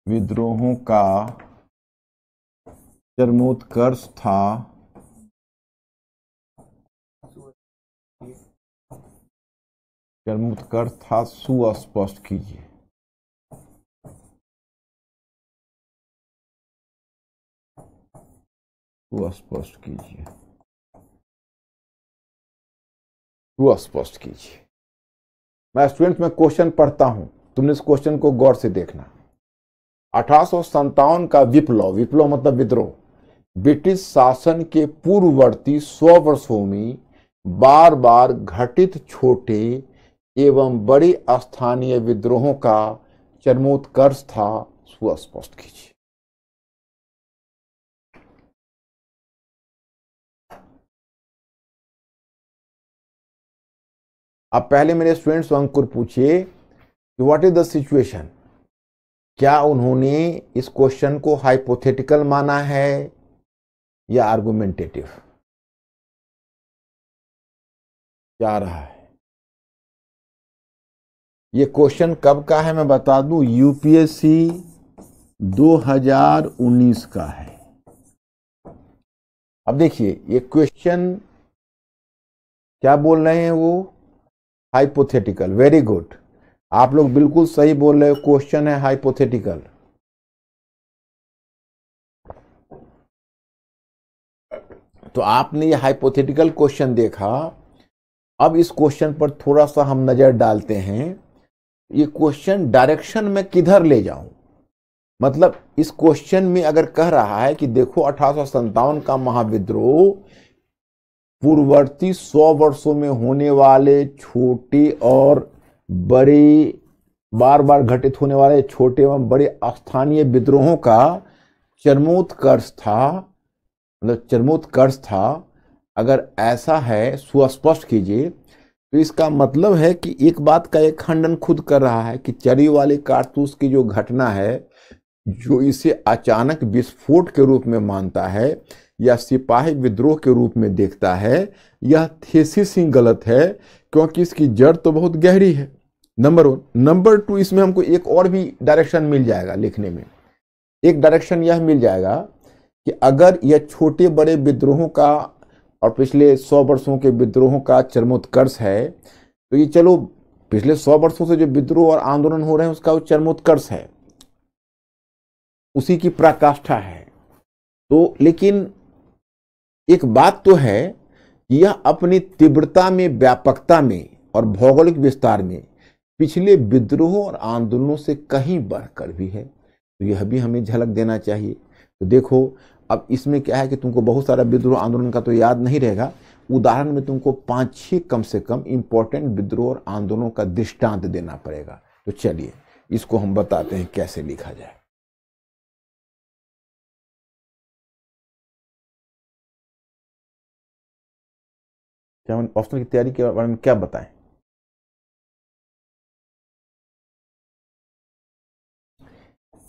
विद्रोहों का चरमोत्कर्ष था चरमोत्कर्ष था सुस्पष्ट कीजिए को स्पष्ट कीजिए स्पष्ट कीजिए मैं स्टूडेंट में क्वेश्चन पढ़ता हूं तुमने इस क्वेश्चन को गौर से देखना अठारह का विप्लव विप्लव मतलब विद्रोह ब्रिटिश शासन के पूर्ववर्ती सौ वर्षों में बार बार घटित छोटे एवं बड़े स्थानीय विद्रोहों का चरमोत्कर्ष था सुस्पष्ट कीजिए अब पहले मेरे स्टूडेंट्स अंकुर पूछिए कि व्हाट इज द सिचुएशन क्या उन्होंने इस क्वेश्चन को हाइपोथेटिकल माना है या आर्गुमेंटेटिव क्या रहा है ये क्वेश्चन कब का है मैं बता दूं यूपीएससी 2019 का है अब देखिए ये क्वेश्चन क्या बोल रहे हैं वो हाइपोथेटिकल वेरी गुड आप लोग बिल्कुल सही बोल रहे हो क्वेश्चन है हाइपोथेटिकल तो आपने ये हाइपोथेटिकल क्वेश्चन देखा अब इस क्वेश्चन पर थोड़ा सा हम नज़र डालते हैं ये क्वेश्चन डायरेक्शन में किधर ले जाऊं मतलब इस क्वेश्चन में अगर कह रहा है कि देखो अठारह का महाविद्रोह पूर्ववर्ती सौ वर्षों में होने वाले छोटे और बड़े बार बार घटित होने वाले छोटे एवं बड़े स्थानीय विद्रोहों का चरमोत्कर्ष था मतलब चरमोत्कर्ष था अगर ऐसा है सुस्पष्ट कीजिए तो इसका मतलब है कि एक बात का एक खंडन खुद कर रहा है कि चरी वाले कारतूस की जो घटना है जो इसे अचानक विस्फोट के रूप में मानता है या सिपाही विद्रोह के रूप में देखता है यह थेसिस ही गलत है क्योंकि इसकी जड़ तो बहुत गहरी है नंबर वन नंबर टू इसमें हमको एक और भी डायरेक्शन मिल जाएगा लिखने में एक डायरेक्शन यह मिल जाएगा कि अगर यह छोटे बड़े विद्रोहों का और पिछले सौ वर्षों के विद्रोहों का चरमोत्कर्ष है तो ये चलो पिछले सौ वर्षों से जो विद्रोह और आंदोलन हो रहे हैं उसका वो चरमोत्कर्ष है उसी की प्राकाष्ठा है तो लेकिन एक बात तो है कि यह अपनी तीव्रता में व्यापकता में और भौगोलिक विस्तार में पिछले विद्रोहों और आंदोलनों से कहीं बढ़कर भी है तो यह भी हमें झलक देना चाहिए तो देखो अब इसमें क्या है कि तुमको बहुत सारा विद्रोह आंदोलन का तो याद नहीं रहेगा उदाहरण में तुमको पाँच छः कम से कम इम्पोर्टेंट विद्रोह और आंदोलनों का दृष्टांत देना पड़ेगा तो चलिए इसको हम बताते हैं कैसे लिखा जाए हम ऑप्शनल की तैयारी के बारे में क्या बताएं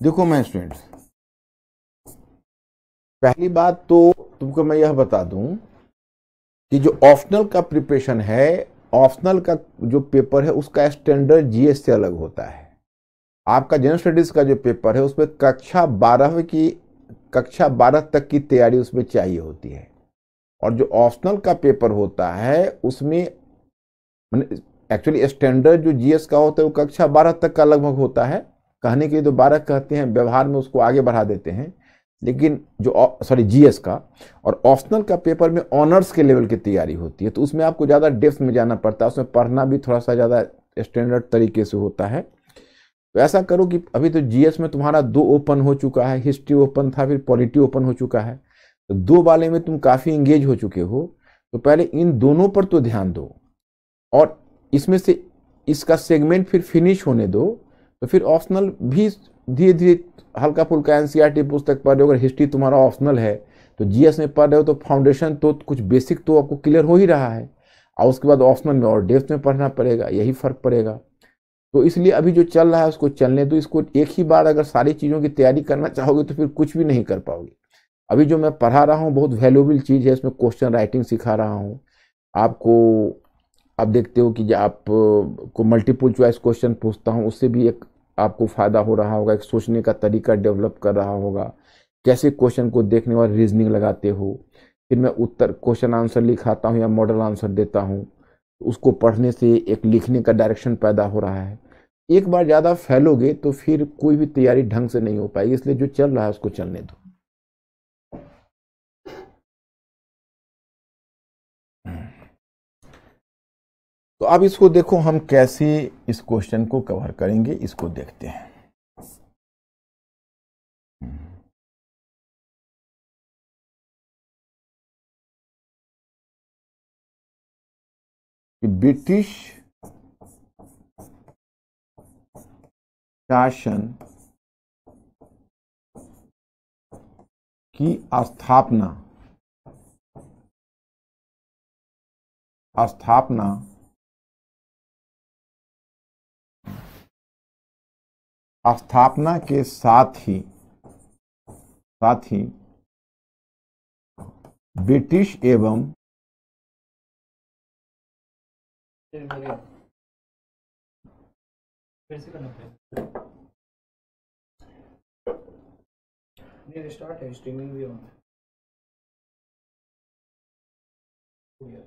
देखो मैं स्टूडेंट्स पहली बात तो तुमको मैं यह बता दूं कि जो ऑप्शनल का प्रिपरेशन है ऑप्शनल का जो पेपर है उसका स्टैंडर्ड जीएस से अलग होता है आपका जनरल स्टडीज का जो पेपर है उसमें कक्षा बारहवीं की कक्षा बारह तक की तैयारी उसमें चाहिए होती है और जो ऑप्शनल का पेपर होता है उसमें मैंने एक्चुअली स्टैंडर्ड जो जीएस का होता है वो कक्षा बारह तक का लगभग होता है कहने के लिए तो बारह कहते हैं व्यवहार में उसको आगे बढ़ा देते हैं लेकिन जो सॉरी जीएस का और ऑप्शनल का पेपर में ऑनर्स के लेवल की तैयारी होती है तो उसमें आपको ज़्यादा डेप्थ में जाना पड़ता है उसमें पढ़ना भी थोड़ा सा ज़्यादा स्टैंडर्ड तरीके से होता है तो ऐसा करो कि अभी तो जीएस में तुम्हारा दो ओपन हो चुका है हिस्ट्री ओपन था फिर पॉलिटी ओपन हो चुका है तो दो वाले में तुम काफ़ी इंगेज हो चुके हो तो पहले इन दोनों पर तो ध्यान दो और इसमें से इसका सेगमेंट फिर फिनिश होने दो तो फिर ऑप्शनल भी धीरे धीरे हल्का फुल्का एन e पुस्तक पढ़ रहे हो अगर हिस्ट्री तुम्हारा ऑप्शनल है तो जीएस में पढ़ रहे हो तो फाउंडेशन तो कुछ बेसिक तो आपको क्लियर हो ही रहा है और उसके बाद ऑप्शनल में और डेप्थ में पढ़ना पड़ेगा यही फ़र्क पड़ेगा तो इसलिए अभी जो चल रहा है उसको चलने दो इसको एक ही बार अगर सारी चीज़ों की तैयारी करना चाहोगे तो फिर कुछ भी नहीं कर पाओगे अभी जो मैं पढ़ा रहा हूँ बहुत वैल्यूबल चीज़ है इसमें क्वेश्चन राइटिंग सिखा रहा हूँ आपको आप देखते हो कि आप को मल्टीपल चॉइस क्वेश्चन पूछता हूँ उससे भी एक आपको फ़ायदा हो रहा होगा एक सोचने का तरीका डेवलप कर रहा होगा कैसे क्वेश्चन को देखने वाले रीजनिंग लगाते हो फिर मैं उत्तर क्वेश्चन आंसर लिखाता हूँ या मॉडल आंसर देता हूँ उसको पढ़ने से एक लिखने का डायरेक्शन पैदा हो रहा है एक बार ज़्यादा फैलोगे तो फिर कोई भी तैयारी ढंग से नहीं हो पाएगी इसलिए जो चल रहा है उसको चलने दो तो अब इसको देखो हम कैसे इस क्वेश्चन को कवर करेंगे इसको देखते हैं ब्रिटिश शासन की स्थापना स्थापना स्थापना के साथ ही साथ ही ब्रिटिश एवं स्टार्ट है स्ट्रीमिंग भी ऑन है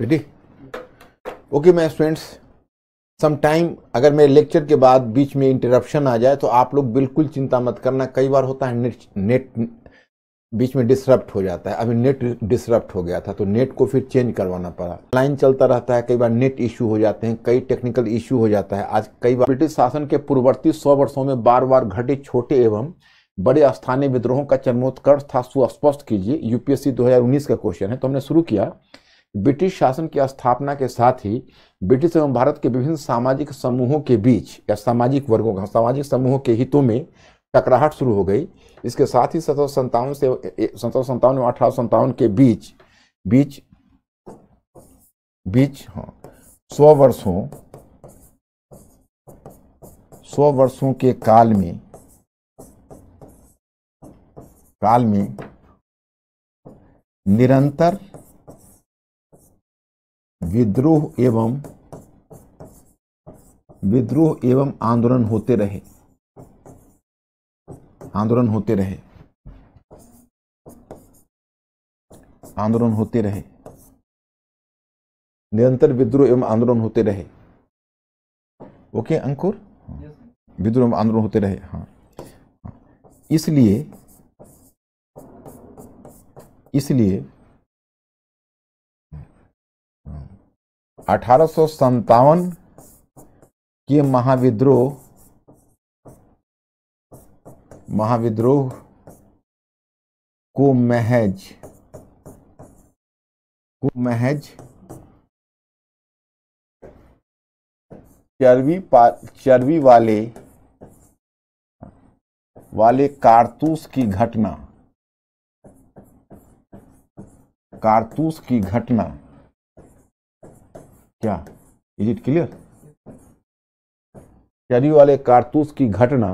रेडी ओके मैं स्टूडेंट्स सम टाइम अगर मेरे लेक्चर के बाद बीच में इंटरप्शन आ जाए तो आप लोग बिल्कुल चिंता मत करना कई बार होता है नेट नेट बीच में डिसरप्ट हो जाता है अभी नेट डिसरप्ट हो गया था तो नेट को फिर चेंज करवाना पड़ा लाइन चलता रहता है कई बार नेट इशू हो जाते हैं कई टेक्निकल इशू हो जाता है आज कई बार ब्रिटिश शासन के पूर्ववर्ती सौ वर्षों में बार बार घटे छोटे एवं बड़े स्थानीय विद्रोहों का चरमोत्कर्ष था सुस्पष्ट कीजिए यूपीएससी 2019 का क्वेश्चन है तो हमने शुरू किया ब्रिटिश शासन की स्थापना के साथ ही ब्रिटिश एवं भारत के विभिन्न सामाजिक समूहों के बीच या सामाजिक वर्गों का सामाजिक समूहों के हितों में टकराहट शुरू हो गई इसके साथ ही सत्रह संतावन से सत्रह संतावन एवं अठारह संतावन के बीच बीच बीच हाँ सौ वर्षों सौ वर्षों के काल में काल में निरंतर विद्रोह एवं विद्रोह एवं आंदोलन होते रहे आंदोलन होते रहे आंदोलन होते रहे निरंतर विद्रोह एवं आंदोलन होते रहे ओके अंकुर विद्रोह एवं आंदोलन होते रहे हाँ इसलिए इसलिए हाँ। अठारह के महाविद्रोह महाविद्रोह को महज को महज चर्बी चर्बी वाले वाले कारतूस की घटना कारतूस की घटना क्या इज इट क्लियर चरी वाले कारतूस की घटना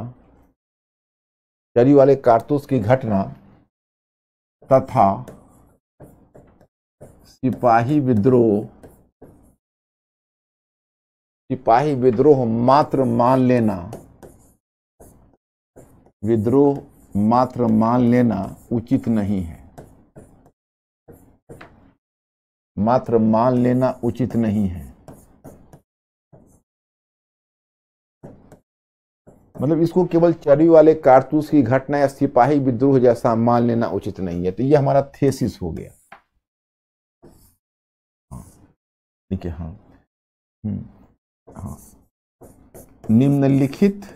चरी वाले कारतूस की घटना तथा सिपाही विद्रोह सिपाही विद्रोह मात्र मान लेना विद्रोह मात्र मान लेना उचित नहीं है मात्र मान लेना उचित नहीं है मतलब इसको केवल चरी वाले कारतूस की घटना या सिपाही विद्रोह जैसा मान लेना उचित नहीं है तो ये हमारा थेसिस हो गया हाँ, ठीक है हाँ हम्म, हाँ निम्नलिखित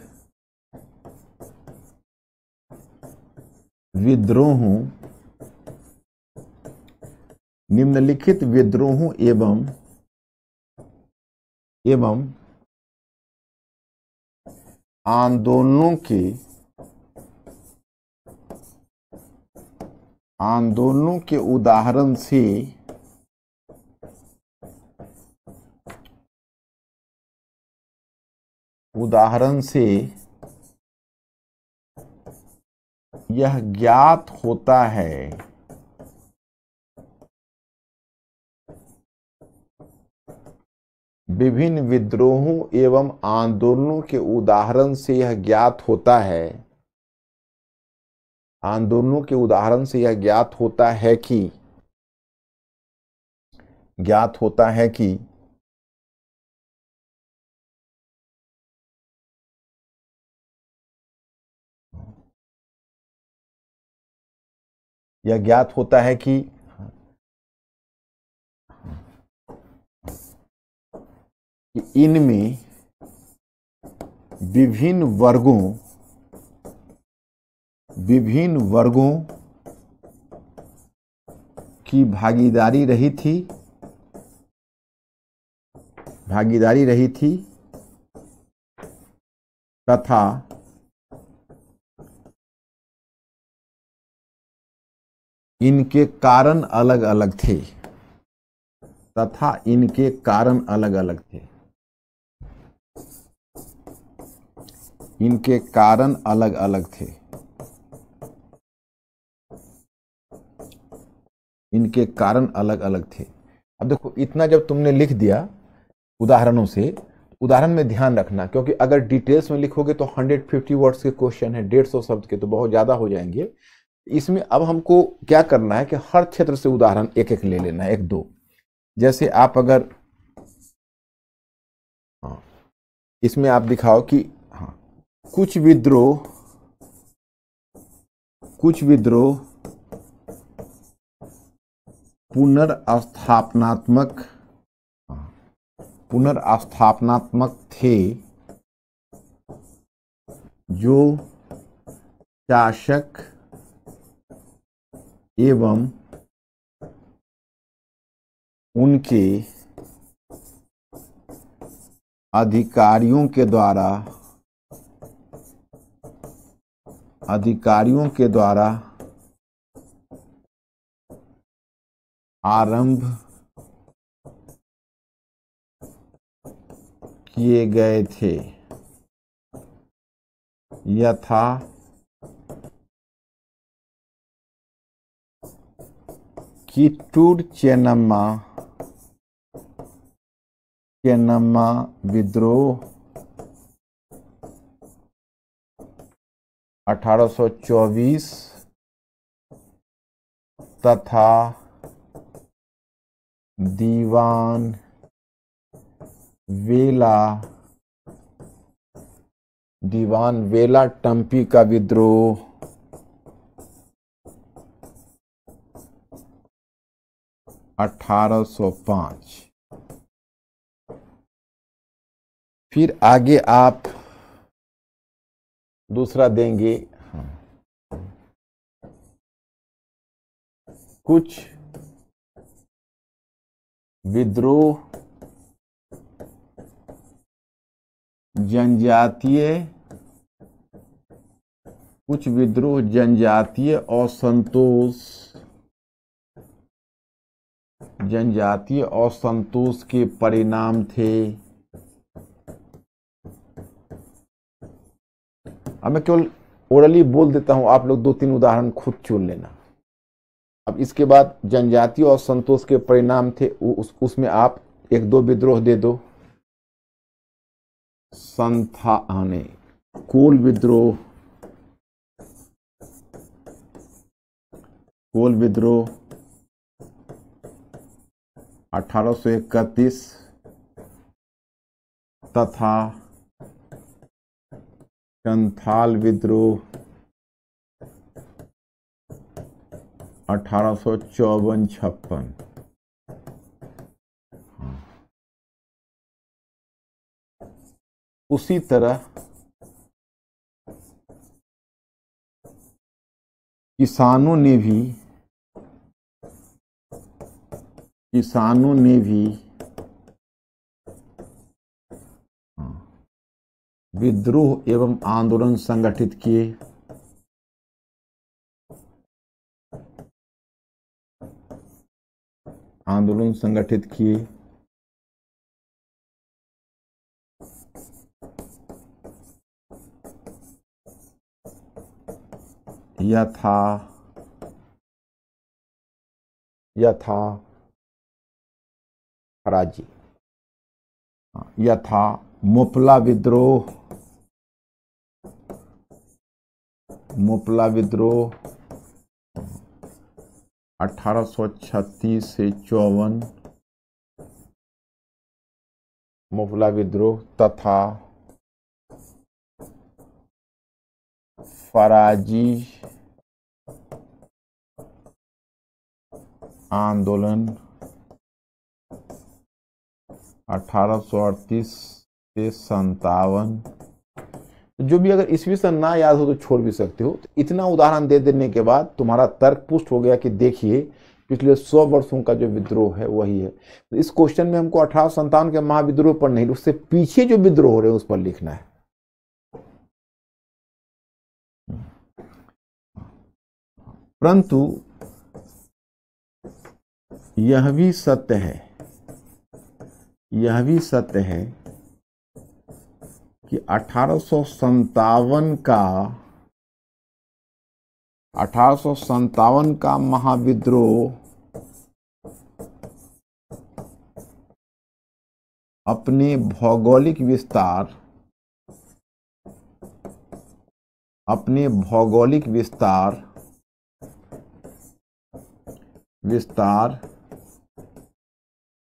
विद्रोहों निम्नलिखित विद्रोह एवं एवं आंदोलनों के आंदोलनों के उदाहरण से उदाहरण से यह ज्ञात होता है विभिन्न विद्रोहों एवं आंदोलनों के उदाहरण से यह ज्ञात होता है आंदोलनों के उदाहरण से यह ज्ञात होता है कि ज्ञात होता है कि यह ज्ञात होता है कि कि इनमें विभिन्न वर्गों विभिन्न वर्गों की भागीदारी रही थी भागीदारी रही थी तथा इनके कारण अलग अलग थे तथा इनके कारण अलग अलग थे इनके कारण अलग अलग थे इनके कारण अलग अलग थे अब देखो इतना जब तुमने लिख दिया उदाहरणों से उदाहरण में ध्यान रखना क्योंकि अगर डिटेल्स में लिखोगे तो 150 वर्ड्स के क्वेश्चन है डेढ़ सौ शब्द के तो बहुत ज़्यादा हो जाएंगे इसमें अब हमको क्या करना है कि हर क्षेत्र से उदाहरण एक एक ले लेना है एक दो जैसे आप अगर हाँ इसमें आप दिखाओ कि कुछ विद्रोह कुछ विद्रोह पुनर्स्थापनात्मक पुनर्स्थापनात्मक थे जो शासक एवं उनके अधिकारियों के द्वारा अधिकारियों के द्वारा आरंभ किए गए थे यथा किट्टूर चेनम्मा चेनम्मा विद्रोह 1824 तथा दीवान वेला दीवान वेला टम्पी का विद्रोह अठारह फिर आगे आप दूसरा देंगे कुछ विद्रोह जनजातीय कुछ विद्रोह जनजातीय असंतोष जनजातीय असंतोष के परिणाम थे अब मैं केवल ओरली बोल देता हूँ आप लोग दो तीन उदाहरण खुद चुन लेना अब इसके बाद जनजातीय और संतोष के परिणाम थे उस उसमें आप एक दो विद्रोह दे दो संथाने कुल विद्रोह कुल विद्रोह अठारह तथा चंथाल विद्रोह अठारह सौ चौवन छप्पन हाँ। उसी तरह किसानों ने भी किसानों ने भी विद्रोह एवं आंदोलन संगठित किए आंदोलन संगठित किए यथा यथा राज्य हाँ, यथा मुफला विद्रोह मोपला विद्रोह 1836 से चौवन मोपला विद्रोह तथा फराजी आंदोलन 1838 से संतावन जो भी अगर ईस्वी सन ना याद हो तो छोड़ भी सकते हो तो इतना उदाहरण दे देने के बाद तुम्हारा तर्क पुष्ट हो गया कि देखिए पिछले सौ वर्षों का जो विद्रोह है वही है तो इस क्वेश्चन में हमको अठारह संतावन के महाविद्रोह पर नहीं उससे पीछे जो विद्रोह हो रहे हैं उस पर लिखना है परंतु यह भी सत्य है यह भी सत्य है कि अठारह का अठारह का महाविद्रोह अपने भौगोलिक विस्तार अपने भौगोलिक विस्तार विस्तार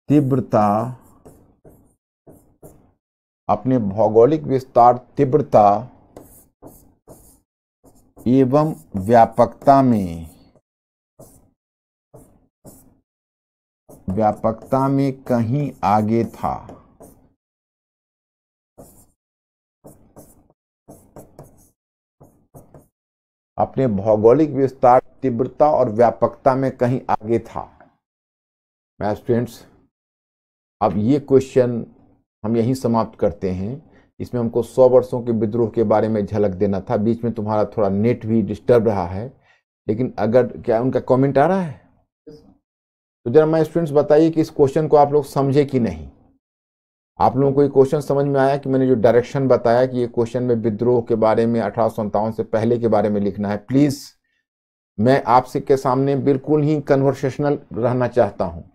तीव्रता अपने भौगोलिक विस्तार तीव्रता एवं व्यापकता में व्यापकता में कहीं आगे था अपने भौगोलिक विस्तार तीव्रता और व्यापकता में कहीं आगे था मैं स्टूडेंट्स अब ये क्वेश्चन हम यहीं समाप्त करते हैं इसमें हमको सौ वर्षों के विद्रोह के बारे में झलक देना था बीच में तुम्हारा थोड़ा नेट भी डिस्टर्ब रहा है लेकिन अगर क्या उनका कमेंट आ रहा है तो जरा मैं स्टूडेंट्स बताइए कि इस क्वेश्चन को आप लोग समझे कि नहीं आप लोगों को ये क्वेश्चन समझ में आया कि मैंने जो डायरेक्शन बताया कि ये क्वेश्चन में विद्रोह के बारे में अठारह से पहले के बारे में लिखना है प्लीज़ मैं आपसे के सामने बिल्कुल ही कन्वर्सेशनल रहना चाहता हूँ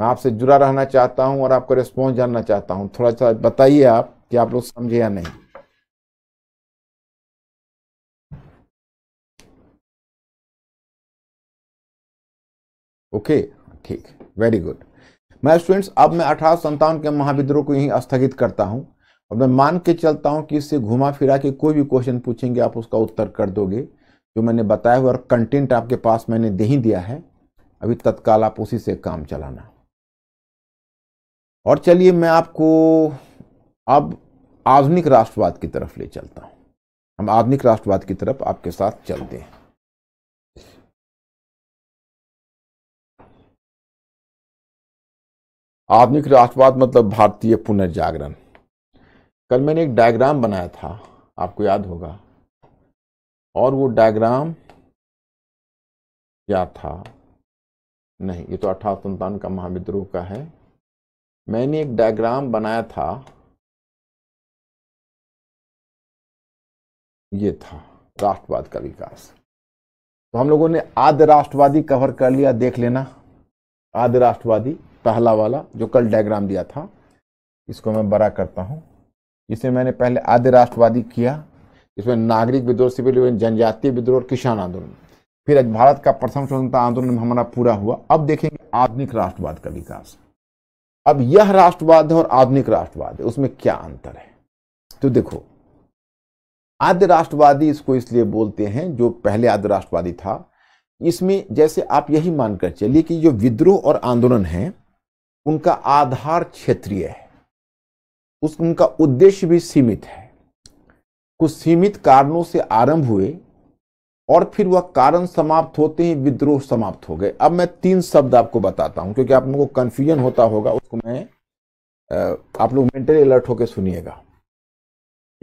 मैं आपसे जुड़ा रहना चाहता हूं और आपका रिस्पॉन्स जानना चाहता हूं थोड़ा सा बताइए आप कि आप लोग समझे या नहीं ओके ठीक वेरी गुड मैं स्टूडेंट्स अब मैं अठारह के महाविद्रोह को यहीं स्थगित करता हूं और मैं मान के चलता हूं कि इससे घुमा फिरा के कोई भी क्वेश्चन पूछेंगे आप उसका उत्तर कर दोगे जो मैंने बताया हुआ और कंटेंट आपके पास मैंने दे ही दिया है अभी तत्काल आप उसी से काम चलाना और चलिए मैं आपको अब आधुनिक राष्ट्रवाद की तरफ ले चलता हूँ हम आधुनिक राष्ट्रवाद की तरफ आपके साथ चलते हैं आधुनिक राष्ट्रवाद मतलब भारतीय पुनर्जागरण कल मैंने एक डायग्राम बनाया था आपको याद होगा और वो डायग्राम क्या था नहीं ये तो अठारह का महाविद्रोह का है मैंने एक डायग्राम बनाया था ये था राष्ट्रवाद का विकास तो हम लोगों ने आदि राष्ट्रवादी कवर कर लिया देख लेना आदि राष्ट्रवादी पहला वाला जो कल डायग्राम दिया था इसको मैं बड़ा करता हूं इसे मैंने पहले आध राष्ट्रवादी किया इसमें नागरिक विद्रोह सिविल जनजातीय विद्रोह और किसान आंदोलन फिर भारत का प्रथम स्वतंत्रता आंदोलन हमारा पूरा हुआ अब देखेंगे आधुनिक राष्ट्रवाद का विकास अब यह राष्ट्रवाद है और आधुनिक राष्ट्रवाद है उसमें क्या अंतर है तो देखो आद्य राष्ट्रवादी इसको इसलिए बोलते हैं जो पहले आद्य राष्ट्रवादी था इसमें जैसे आप यही मानकर चलिए कि जो विद्रोह और आंदोलन है उनका आधार क्षेत्रीय है उस उनका उद्देश्य भी सीमित है कुछ सीमित कारणों से आरंभ हुए और फिर वह कारण समाप्त होते ही विद्रोह समाप्त हो गए अब मैं तीन शब्द आपको बताता हूं क्योंकि आप लोगों को कंफ्यूजन होता होगा उसको मैं आप लोग मेंटली अलर्ट होकर सुनिएगा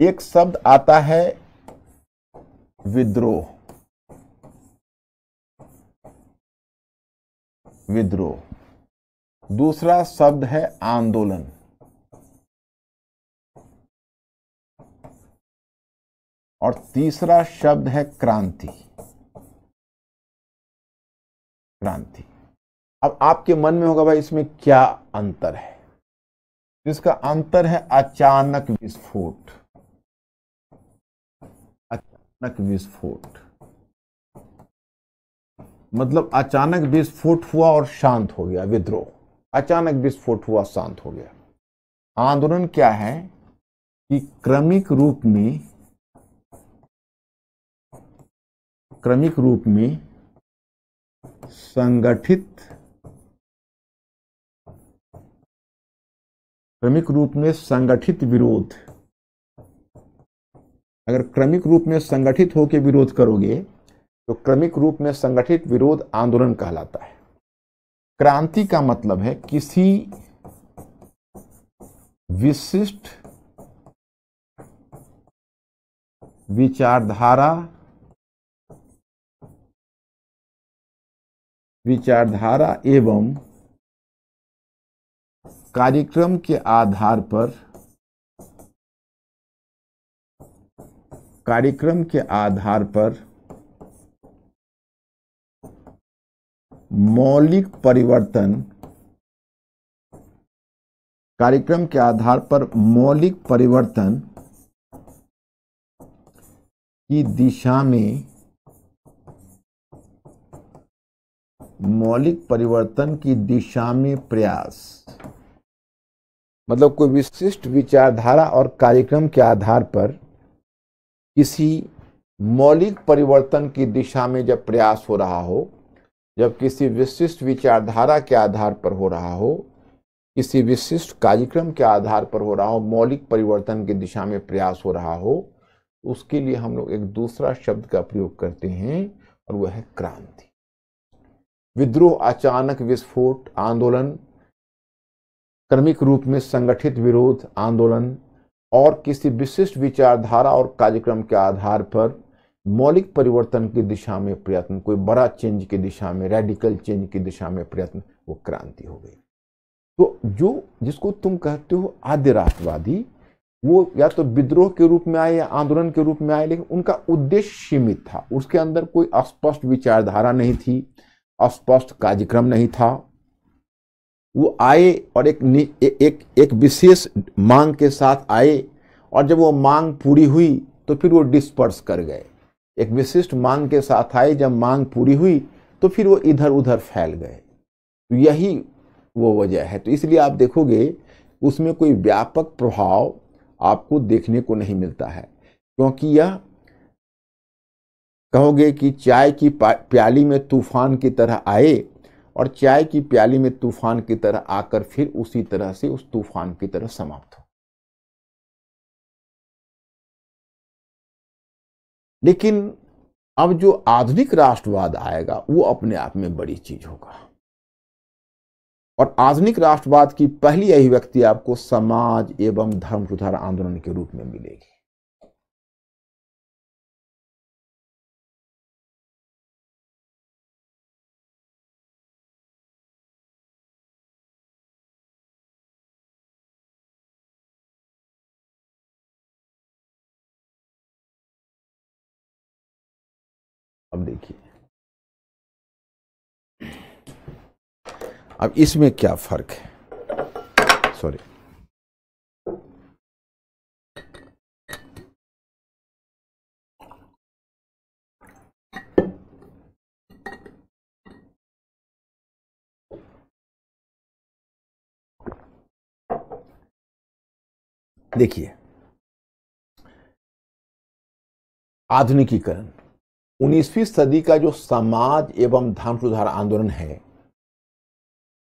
एक शब्द आता है विद्रोह विद्रोह दूसरा शब्द है आंदोलन और तीसरा शब्द है क्रांति क्रांति अब आपके मन में होगा भाई इसमें क्या अंतर है इसका अंतर है अचानक विस्फोट अचानक विस्फोट मतलब अचानक विस्फोट हुआ और शांत हो गया विद्रोह अचानक विस्फोट हुआ शांत हो गया आंदोलन क्या है कि क्रमिक रूप में क्रमिक रूप में संगठित क्रमिक रूप में संगठित विरोध अगर क्रमिक रूप में संगठित होकर विरोध करोगे तो क्रमिक रूप में संगठित विरोध आंदोलन कहलाता है क्रांति का मतलब है किसी विशिष्ट विचारधारा विचारधारा एवं कार्यक्रम के आधार पर कार्यक्रम के आधार पर मौलिक परिवर्तन कार्यक्रम के आधार पर मौलिक परिवर्तन की दिशा में मौलिक परिवर्तन की दिशा में प्रयास मतलब कोई विशिष्ट विचारधारा और कार्यक्रम के आधार पर किसी मौलिक परिवर्तन की दिशा में जब प्रयास हो रहा हो जब किसी विशिष्ट विचारधारा के आधार पर हो रहा हो किसी विशिष्ट कार्यक्रम के आधार पर हो रहा हो मौलिक परिवर्तन की दिशा में प्रयास हो रहा हो उसके लिए हम लोग एक दूसरा शब्द का प्रयोग करते हैं और वह है क्रांति विद्रोह अचानक विस्फोट आंदोलन क्रमिक रूप में संगठित विरोध आंदोलन और किसी विशिष्ट विचारधारा और कार्यक्रम के आधार पर मौलिक परिवर्तन की दिशा में प्रयत्न कोई बड़ा चेंज की दिशा में रेडिकल चेंज की दिशा में प्रयत्न वो क्रांति हो गई तो जो जिसको तुम कहते हो आद्य राष्ट्रवादी वो या तो विद्रोह के रूप में आए या आंदोलन के रूप में आए लेकिन उनका उद्देश्य सीमित था उसके अंदर कोई अस्पष्ट विचारधारा नहीं थी अस्पष्ट कार्यक्रम नहीं था वो आए और एक ए, एक एक विशेष मांग के साथ आए और जब वो मांग पूरी हुई तो फिर वो डिस्पर्स कर गए एक विशिष्ट मांग के साथ आए जब मांग पूरी हुई तो फिर वो इधर उधर फैल गए तो यही वो वजह है तो इसलिए आप देखोगे उसमें कोई व्यापक प्रभाव आपको देखने को नहीं मिलता है क्योंकि यह कहोगे कि चाय की प्याली में तूफान की तरह आए और चाय की प्याली में तूफान की तरह आकर फिर उसी तरह से उस तूफान की तरह समाप्त हो लेकिन अब जो आधुनिक राष्ट्रवाद आएगा वो अपने आप में बड़ी चीज होगा और आधुनिक राष्ट्रवाद की पहली अभिव्यक्ति आपको समाज एवं धर्म सुधार आंदोलन के रूप में मिलेगी अब देखिए अब इसमें क्या फर्क है सॉरी देखिए आधुनिकीकरण उन्नीसवीं सदी का जो समाज एवं धर्म सुधार आंदोलन है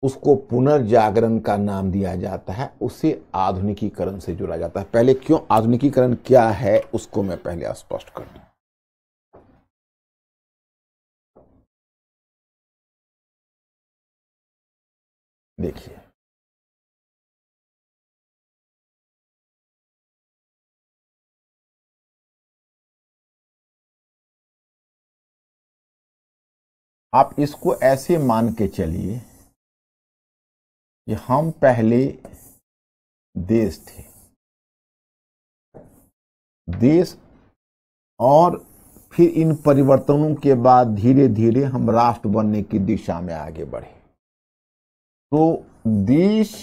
उसको पुनर्जागरण का नाम दिया जाता है उसे आधुनिकीकरण से जोड़ा जाता है पहले क्यों आधुनिकीकरण क्या है उसको मैं पहले स्पष्ट कर दू देखिए आप इसको ऐसे मान के चलिए कि हम पहले देश थे देश और फिर इन परिवर्तनों के बाद धीरे धीरे हम राष्ट्र बनने की दिशा में आगे बढ़े तो देश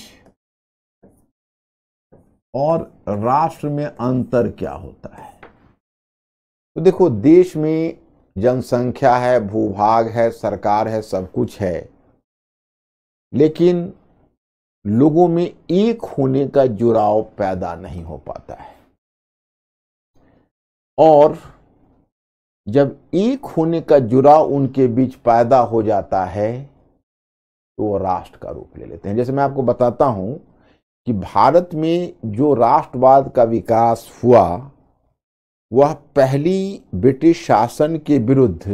और राष्ट्र में अंतर क्या होता है तो देखो देश में जनसंख्या है भूभाग है सरकार है सब कुछ है लेकिन लोगों में एक होने का जुड़ाव पैदा नहीं हो पाता है और जब एक होने का जुड़ाव उनके बीच पैदा हो जाता है तो वो राष्ट्र का रूप ले लेते हैं जैसे मैं आपको बताता हूं कि भारत में जो राष्ट्रवाद का विकास हुआ वह पहली ब्रिटिश शासन के विरुद्ध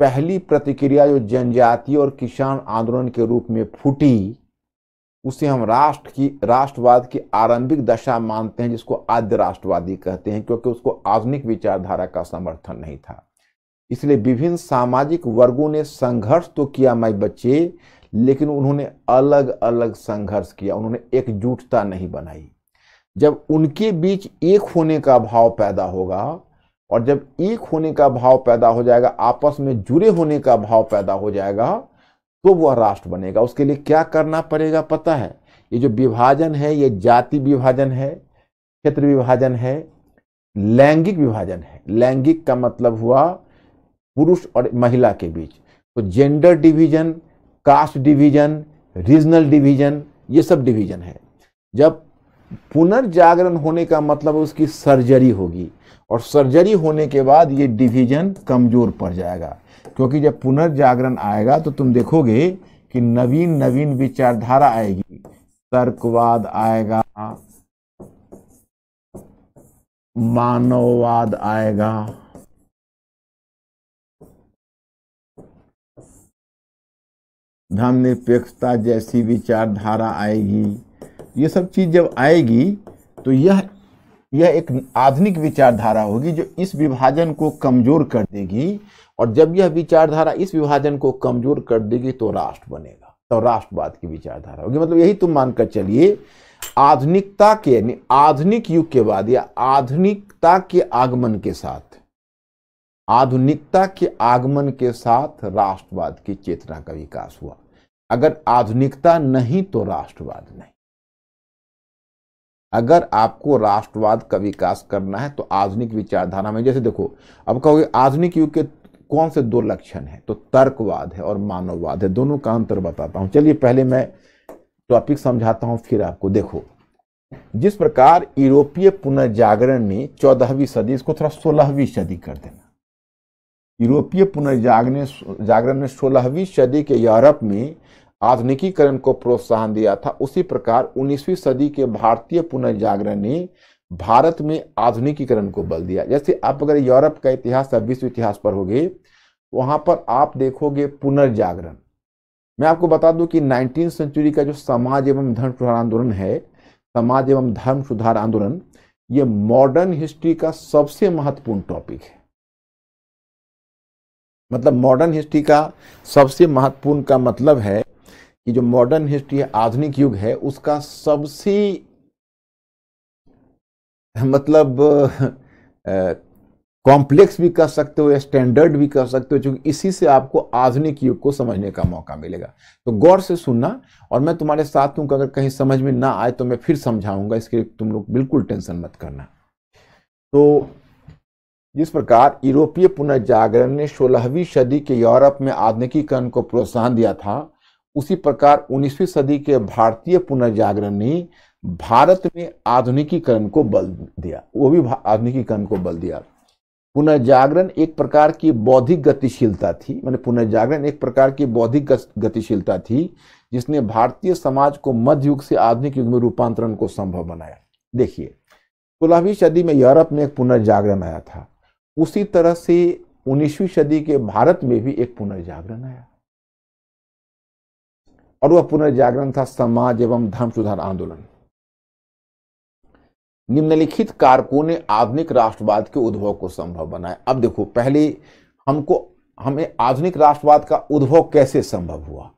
पहली प्रतिक्रिया जो जनजातीय और किसान आंदोलन के रूप में फूटी उसे हम राष्ट्र की राष्ट्रवाद की आरंभिक दशा मानते हैं जिसको आद्य राष्ट्रवादी कहते हैं क्योंकि उसको आधुनिक विचारधारा का समर्थन नहीं था इसलिए विभिन्न सामाजिक वर्गों ने संघर्ष तो किया माई बच्चे लेकिन उन्होंने अलग अलग संघर्ष किया उन्होंने एकजुटता नहीं बनाई जब उनके बीच एक होने का भाव पैदा होगा और जब एक होने का भाव पैदा हो जाएगा आपस में जुड़े होने का भाव पैदा हो जाएगा तो वह राष्ट्र बनेगा उसके लिए क्या करना पड़ेगा पता है ये जो विभाजन है ये जाति विभाजन है क्षेत्र विभाजन है लैंगिक विभाजन है लैंगिक का मतलब हुआ पुरुष और महिला के बीच तो gender division caste division regional division ये सब डिवीजन है जब पुनर्जागरण होने का मतलब उसकी सर्जरी होगी और सर्जरी होने के बाद ये डिवीजन कमज़ोर पड़ जाएगा क्योंकि जब पुनर्जागरण आएगा तो तुम देखोगे कि नवीन नवीन विचारधारा आएगी तर्कवाद आएगा मानववाद आएगा धर्म निरपेक्षता जैसी विचारधारा आएगी ये सब चीज़ जब आएगी तो यह यह एक आधुनिक विचारधारा होगी जो इस विभाजन को कमज़ोर कर देगी और जब यह विचारधारा इस विभाजन को कमज़ोर कर देगी तो राष्ट्र बनेगा तो राष्ट्रवाद की विचारधारा होगी मतलब यही तुम मानकर चलिए आधुनिकता के यानी आधुनिक युग के बाद या आधुनिकता के आगमन के साथ आधुनिकता के आगमन के साथ राष्ट्रवाद की चेतना का विकास हुआ अगर आधुनिकता नहीं तो राष्ट्रवाद नहीं अगर आपको राष्ट्रवाद का विकास करना है तो आधुनिक विचारधारा में जैसे देखो अब कहोगे आधुनिक युग के कौन से दो लक्षण हैं तो तर्कवाद है और मानववाद है दोनों का अंतर बताता हूँ चलिए पहले मैं टॉपिक समझाता हूँ फिर आपको देखो जिस प्रकार यूरोपीय पुनर्जागरण ने चौदहवीं सदी इसको थोड़ा सोलहवीं सदी कर देना यूरोपीय पुनर्जागरण जागरण ने सोलहवीं सदी के यूरोप में आधुनिकीकरण को प्रोत्साहन दिया था उसी प्रकार 19वीं सदी के भारतीय पुनर्जागरण ने भारत में आधुनिकीकरण को बल दिया जैसे आप अगर यूरोप का इतिहास विश्व इतिहास पर होगे वहां पर आप देखोगे पुनर्जागरण मैं आपको बता दूं कि नाइनटीन सेंचुरी का जो समाज एवं धर्म सुधार आंदोलन है समाज एवं धर्म सुधार आंदोलन ये मॉडर्न हिस्ट्री का सबसे महत्वपूर्ण टॉपिक है मतलब मॉडर्न हिस्ट्री का सबसे महत्वपूर्ण का मतलब है कि जो मॉडर्न हिस्ट्री है आधुनिक युग है उसका सबसे मतलब कॉम्प्लेक्स भी कर सकते हो या स्टैंडर्ड भी कर सकते हो क्योंकि इसी से आपको आधुनिक युग को समझने का मौका मिलेगा तो गौर से सुनना और मैं तुम्हारे साथ हूं अगर कहीं समझ में ना आए तो मैं फिर समझाऊंगा इसके लिए तुम लोग बिल्कुल टेंशन मत करना तो जिस प्रकार यूरोपीय पुनर्जागरण ने सोलहवीं सदी के यूरोप में आधुनिकीकरण को प्रोत्साहन दिया था उसी प्रकार 19वीं सदी के भारतीय पुनर्जागरण ने भारत में आधुनिकीकरण को बल दिया वो भी आधुनिकीकरण को बल दिया पुनर्जागरण एक प्रकार की बौद्धिक गतिशीलता थी मैंने पुनर्जागरण एक प्रकार की बौद्धिक गतिशीलता थी जिसने भारतीय समाज को मध्य युग से आधुनिक युग में रूपांतरण को संभव बनाया देखिए सोलहवीं सदी में यूरोप में एक पुनर्जागरण आया था उसी तरह से उन्नीसवीं सदी के भारत में भी एक पुनर्जागरण आया और वह पुनर्जागरण था समाज एवं धर्म सुधार आंदोलन निम्नलिखित कारकों ने आधुनिक राष्ट्रवाद के उद्भव को संभव बनाया अब देखो पहले हमको हमें आधुनिक राष्ट्रवाद का उद्भव कैसे संभव हुआ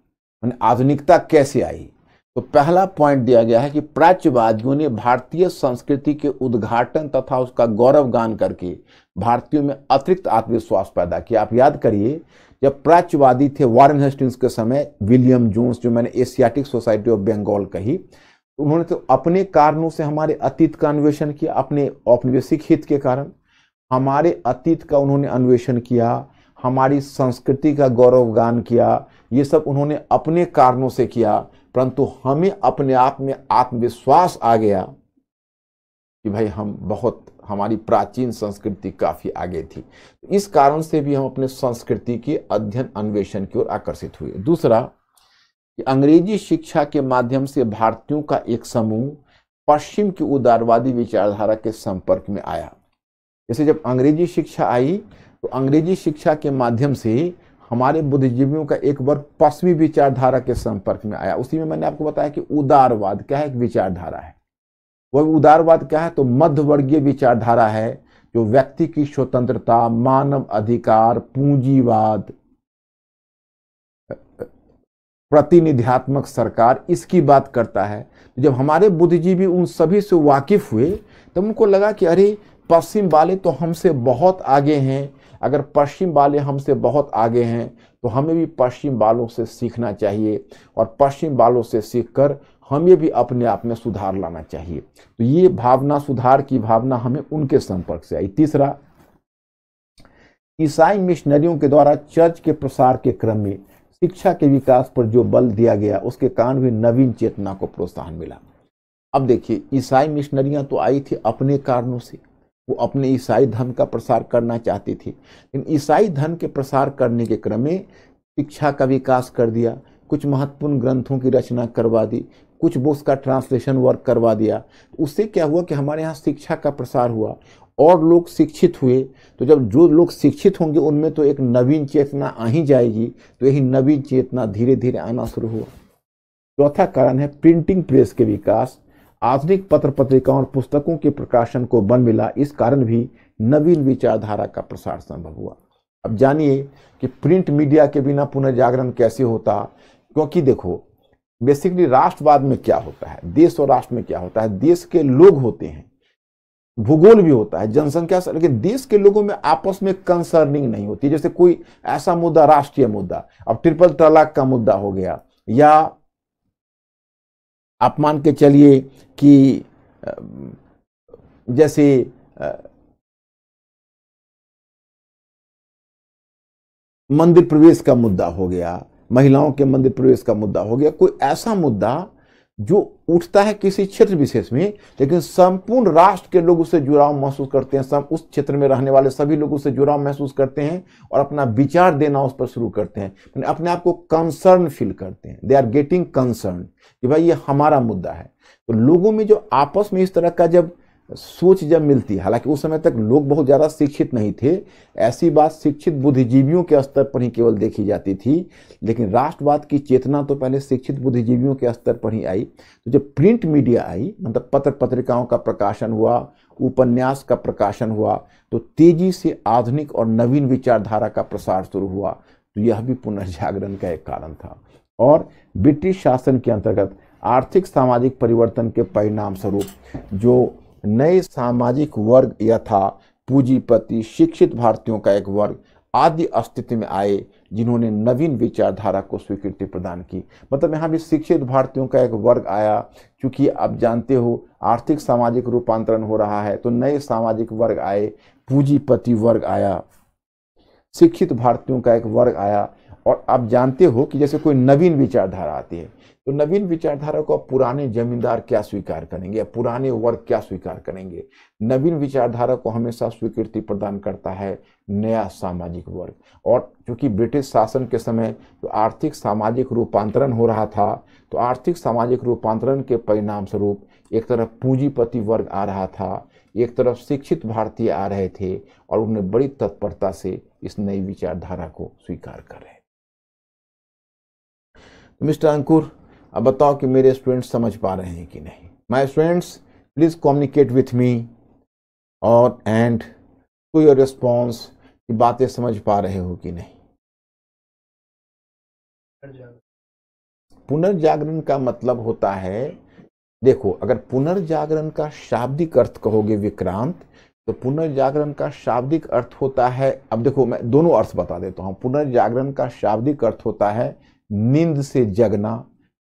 मैंने आधुनिकता कैसे आई तो पहला पॉइंट दिया गया है कि प्राच्यवादियों ने भारतीय संस्कृति के उद्घाटन तथा उसका गौरव गान करके भारतीयों में अतिरिक्त आत्मविश्वास पैदा किया आप याद करिए या प्राच्यवादी थे वारन हेस्टिंग्स के समय विलियम जोन्स जो मैंने एशियाटिक सोसाइटी ऑफ बंगाल कही तो उन्होंने तो अपने कारणों से हमारे अतीत का अन्वेषण किया अपने औपनिवेशिक हित के कारण हमारे अतीत का उन्होंने अन्वेषण किया हमारी संस्कृति का गौरवगान किया ये सब उन्होंने अपने कारणों से किया परंतु हमें अपने आप में आत्मविश्वास आ गया कि भाई हम बहुत हमारी प्राचीन संस्कृति काफ़ी आगे थी तो इस कारण से भी हम अपने संस्कृति के अध्ययन अन्वेषण की ओर आकर्षित हुए दूसरा कि अंग्रेजी शिक्षा के माध्यम से भारतीयों का एक समूह पश्चिम की उदारवादी विचारधारा के संपर्क में आया जैसे जब अंग्रेजी शिक्षा आई तो अंग्रेजी शिक्षा के माध्यम से हमारे बुद्धिजीवियों का एक वर्ग पश्चिमी विचारधारा के संपर्क में आया उसी में मैंने आपको बताया कि उदारवाद क्या है एक विचारधारा है वह उदारवाद क्या है तो मध्यवर्गीय विचारधारा है जो व्यक्ति की स्वतंत्रता मानव अधिकार पूंजीवाद प्रतिनिध्यात्मक सरकार इसकी बात करता है जब हमारे बुद्धिजीवी उन सभी से वाकिफ हुए तब तो उनको लगा कि अरे पश्चिम वाले तो हमसे बहुत आगे हैं अगर पश्चिम वाले हमसे बहुत आगे हैं तो हमें भी पश्चिम वालों से सीखना चाहिए और पश्चिम वालों से सीखकर हमें भी अपने आप में सुधार लाना चाहिए तो ये भावना सुधार की भावना हमें उनके संपर्क से आई तीसरा ईसाई मिशनरियों के द्वारा चर्च के प्रसार के क्रम में शिक्षा के विकास पर जो बल दिया गया उसके कारण भी नवीन चेतना को प्रोत्साहन मिला अब देखिए ईसाई मिशनरियां तो आई थी अपने कारणों से वो अपने ईसाई धर्म का प्रसार करना चाहती थी लेकिन ईसाई धर्म के प्रसार करने के क्रम में शिक्षा का विकास कर दिया कुछ महत्वपूर्ण ग्रंथों की रचना करवा दी कुछ बुक्स का ट्रांसलेशन वर्क करवा दिया तो उससे क्या हुआ कि हमारे यहाँ शिक्षा का प्रसार हुआ और लोग शिक्षित हुए तो जब जो लोग शिक्षित होंगे उनमें तो एक नवीन चेतना आ ही जाएगी तो यही नवीन चेतना धीरे धीरे आना शुरू हुआ चौथा कारण है प्रिंटिंग प्रेस के विकास आधुनिक पत्र पत्रिकाओं और पुस्तकों के प्रकाशन को बन मिला इस कारण भी नवीन विचारधारा का प्रसार संभव हुआ अब जानिए कि प्रिंट मीडिया के बिना पुनर्जागरण कैसे होता क्योंकि देखो बेसिकली राष्ट्रवाद में क्या होता है देश और राष्ट्र में क्या होता है देश के लोग होते हैं भूगोल भी होता है जनसंख्या लेकिन देश के लोगों में आपस में कंसर्निंग नहीं होती जैसे कोई ऐसा मुद्दा राष्ट्रीय मुद्दा अब ट्रिपल तलाक का मुद्दा हो गया या आप मान के चलिए कि जैसे मंदिर प्रवेश का मुद्दा हो गया महिलाओं के मंदिर प्रवेश का मुद्दा हो गया कोई ऐसा मुद्दा जो उठता है किसी क्षेत्र विशेष में लेकिन संपूर्ण राष्ट्र के लोग उससे जुड़ाव महसूस करते हैं सब उस क्षेत्र में रहने वाले सभी लोग उससे जुड़ाव महसूस करते हैं और अपना विचार देना उस पर शुरू करते हैं अपने आप को कंसर्न फील करते हैं दे आर गेटिंग कंसर्न कि भाई ये हमारा मुद्दा है तो लोगों में जो आपस में इस तरह का जब सोच जब मिलती हालांकि उस समय तक लोग बहुत ज़्यादा शिक्षित नहीं थे ऐसी बात शिक्षित बुद्धिजीवियों के स्तर पर ही केवल देखी जाती थी लेकिन राष्ट्रवाद की चेतना तो पहले शिक्षित बुद्धिजीवियों के स्तर पर ही आई तो जब प्रिंट मीडिया आई मतलब पत्र पत्रिकाओं का प्रकाशन हुआ उपन्यास का प्रकाशन हुआ तो तेजी से आधुनिक और नवीन विचारधारा का प्रसार शुरू हुआ तो यह भी पुनर्जागरण का एक कारण था और ब्रिटिश शासन के अंतर्गत आर्थिक सामाजिक परिवर्तन के परिणाम स्वरूप जो नए सामाजिक वर्ग यथा पूंजीपति शिक्षित भारतीयों का एक वर्ग आदि अस्तित्व में आए जिन्होंने नवीन विचारधारा को स्वीकृति प्रदान की मतलब यहाँ भी शिक्षित भारतीयों का एक वर्ग आया क्योंकि आप जानते हो आर्थिक सामाजिक रूपांतरण हो रहा है तो नए सामाजिक वर्ग आए पूंजीपति वर्ग आया शिक्षित भारतीयों का एक वर्ग आया और आप जानते हो कि जैसे कोई नवीन विचारधारा आती है तो नवीन विचारधारा को आप पुराने जमींदार क्या स्वीकार करेंगे या पुराने वर्ग क्या स्वीकार करेंगे नवीन विचारधारा को हमेशा स्वीकृति प्रदान करता है नया सामाजिक वर्ग और चूंकि ब्रिटिश शासन के समय तो आर्थिक सामाजिक रूपांतरण हो रहा था तो आर्थिक सामाजिक रूपांतरण के परिणाम स्वरूप एक तरफ पूंजीपति वर्ग आ रहा था एक तरफ शिक्षित भारतीय आ रहे थे और उन्हें बड़ी तत्परता से इस नई विचारधारा को स्वीकार कर रहे मिस्टर अंकुर अब बताओ कि मेरे स्टूडेंट्स समझ पा रहे हैं कि नहीं my students please communicate with me और एंड टू योर रिस्पॉन्स कि बातें समझ पा रहे हो कि नहीं पुनर्जागरण का मतलब होता है देखो अगर पुनर्जागरण का शाब्दिक अर्थ कहोगे विक्रांत तो पुनर्जागरण का शाब्दिक अर्थ होता है अब देखो मैं दोनों अर्थ बता देता हूँ पुनर्जागरण का शाब्दिक अर्थ होता है नींद से जगना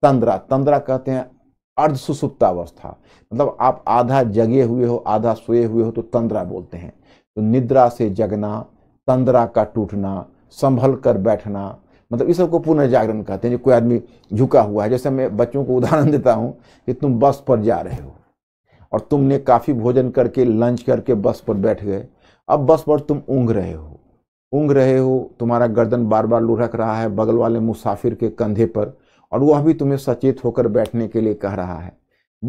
तंद्रा तंद्रा कहते हैं अर्ध सुसुप्तावस्था मतलब आप आधा जगे हुए हो आधा सोए हुए हो तो तंद्रा बोलते हैं तो निद्रा से जगना तंद्रा का टूटना संभल कर बैठना मतलब इस सबको पुनर्जागरण कहते हैं जो कोई आदमी झुका हुआ है जैसे मैं बच्चों को उदाहरण देता हूँ कि तुम बस पर जा रहे हो और तुमने काफ़ी भोजन करके लंच करके बस पर बैठ गए अब बस पर तुम ऊँघ रहे हो ऊँग रहे हो तुम्हारा गर्दन बार बार लुढ़क रहा है बगल वाले मुसाफिर के कंधे पर और वह भी तुम्हें सचेत होकर बैठने के लिए कह रहा है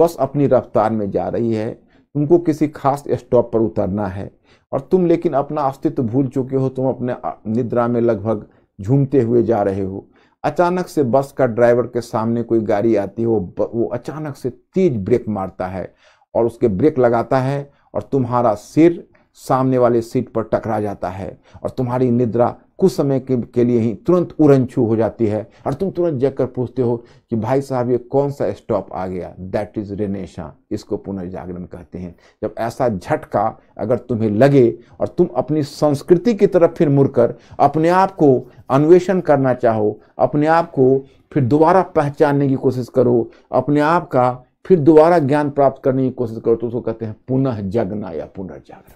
बस अपनी रफ्तार में जा रही है तुमको किसी खास स्टॉप पर उतरना है और तुम लेकिन अपना अस्तित्व भूल चुके हो तुम अपने निद्रा में लगभग झूमते हुए जा रहे हो अचानक से बस का ड्राइवर के सामने कोई गाड़ी आती है वो वो अचानक से तेज ब्रेक मारता है और उसके ब्रेक लगाता है और तुम्हारा सिर सामने वाले सीट पर टकरा जाता है और तुम्हारी निद्रा कुछ समय के, के लिए ही तुरंत उड़न छू हो जाती है और तुम तुरंत जग कर पूछते हो कि भाई साहब ये कौन सा स्टॉप आ गया दैट इज रेनेशा इसको पुनर्जागरण कहते हैं जब ऐसा झटका अगर तुम्हें लगे और तुम अपनी संस्कृति की तरफ फिर मुड़कर अपने आप को अन्वेषण करना चाहो अपने आप को फिर दोबारा पहचानने की कोशिश करो अपने आप का फिर दोबारा ज्ञान प्राप्त करने की कोशिश करो तो उसको कहते हैं पुनः जगना या पुनर्जागरण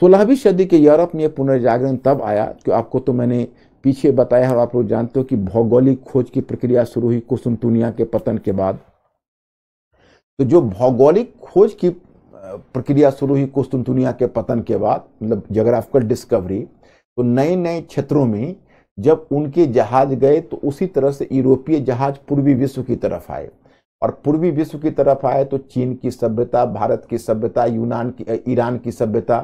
सोलहवीं तो सदी के यूरोप में पुनर्जागरण तब आया कि आपको तो मैंने पीछे बताया और आप लोग जानते हो कि भौगोलिक खोज की प्रक्रिया शुरू हुई दुनिया के पतन के बाद तो जो भौगोलिक खोज की प्रक्रिया शुरू हुई दुनिया के पतन के बाद मतलब जोग्राफिकल डिस्कवरी तो नए नए क्षेत्रों में जब उनके जहाज गए तो उसी तरह से यूरोपीय जहाज पूर्वी विश्व की तरफ आए और पूर्वी विश्व की तरफ आए तो चीन की सभ्यता भारत की सभ्यता यूनान की ईरान की सभ्यता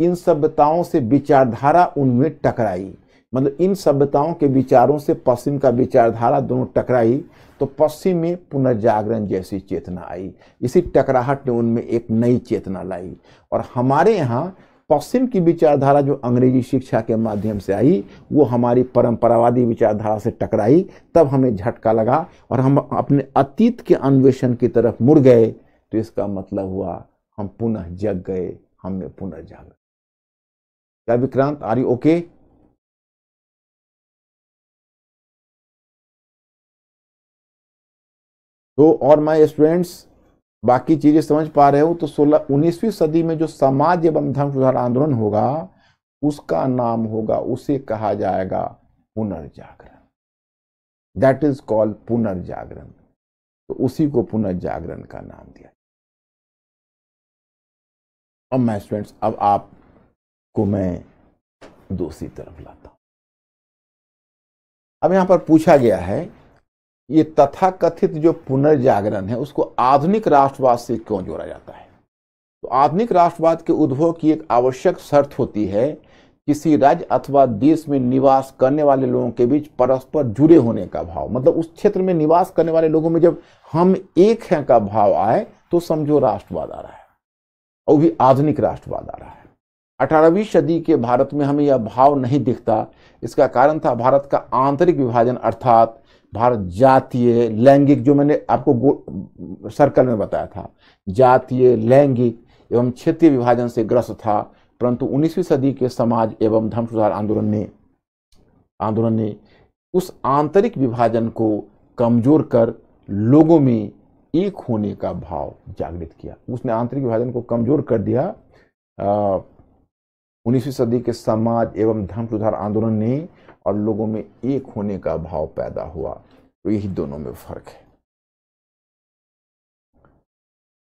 इन सभ्यताओं से विचारधारा उनमें टकराई मतलब इन सभ्यताओं के विचारों से पश्चिम का विचारधारा दोनों टकराई तो पश्चिम में पुनर्जागरण जैसी चेतना आई इसी टकराहट ने उनमें एक नई चेतना लाई और हमारे यहाँ पश्चिम की विचारधारा जो अंग्रेजी शिक्षा के माध्यम से आई वो हमारी परंपरावादी विचारधारा से टकराई तब हमें झटका लगा और हम अपने अतीत के अन्वेषण की तरफ मुड़ गए तो इसका मतलब हुआ हम पुनः जग गए हमें पुनर्जागरण क्या विक्रांत आर यू ओके तो और माय स्टूडेंट्स बाकी चीजें समझ पा रहे हो तो सोलह उन्नीसवीं सदी में जो समाज एवं धर्म सुधार आंदोलन होगा उसका नाम होगा उसे कहा जाएगा पुनर्जागरण दैट इज कॉल्ड पुनर्जागरण तो उसी को पुनर्जागरण का नाम दिया अब माय स्टूडेंट्स अब आप को मैं दूसरी तरफ लाता हूं अब यहां पर पूछा गया है ये तथा कथित जो पुनर्जागरण है उसको आधुनिक राष्ट्रवाद से क्यों जोड़ा जाता है तो आधुनिक राष्ट्रवाद के उद्भव की एक आवश्यक शर्त होती है किसी राज्य अथवा देश में निवास करने वाले लोगों के बीच परस्पर जुड़े होने का भाव मतलब उस क्षेत्र में निवास करने वाले लोगों में जब हम एक हैं का भाव आए तो समझो राष्ट्रवाद आ रहा है और भी आधुनिक राष्ट्रवाद आ रहा है अठारहवीं सदी के भारत में हमें यह भाव नहीं दिखता इसका कारण था भारत का आंतरिक विभाजन अर्थात भारत जातीय लैंगिक जो मैंने आपको सर्कल में बताया था जातीय लैंगिक एवं क्षेत्रीय विभाजन से ग्रस्त था परंतु 19वीं सदी के समाज एवं धर्म सुधार आंदोलन ने आंदोलन ने उस आंतरिक विभाजन को कमजोर कर लोगों में एक होने का भाव जागृत किया उसने आंतरिक विभाजन को कमजोर कर दिया आ, उन्नीसवीं सदी के समाज एवं धर्म सुधार आंदोलन ने और लोगों में एक होने का भाव पैदा हुआ तो यही दोनों में फर्क है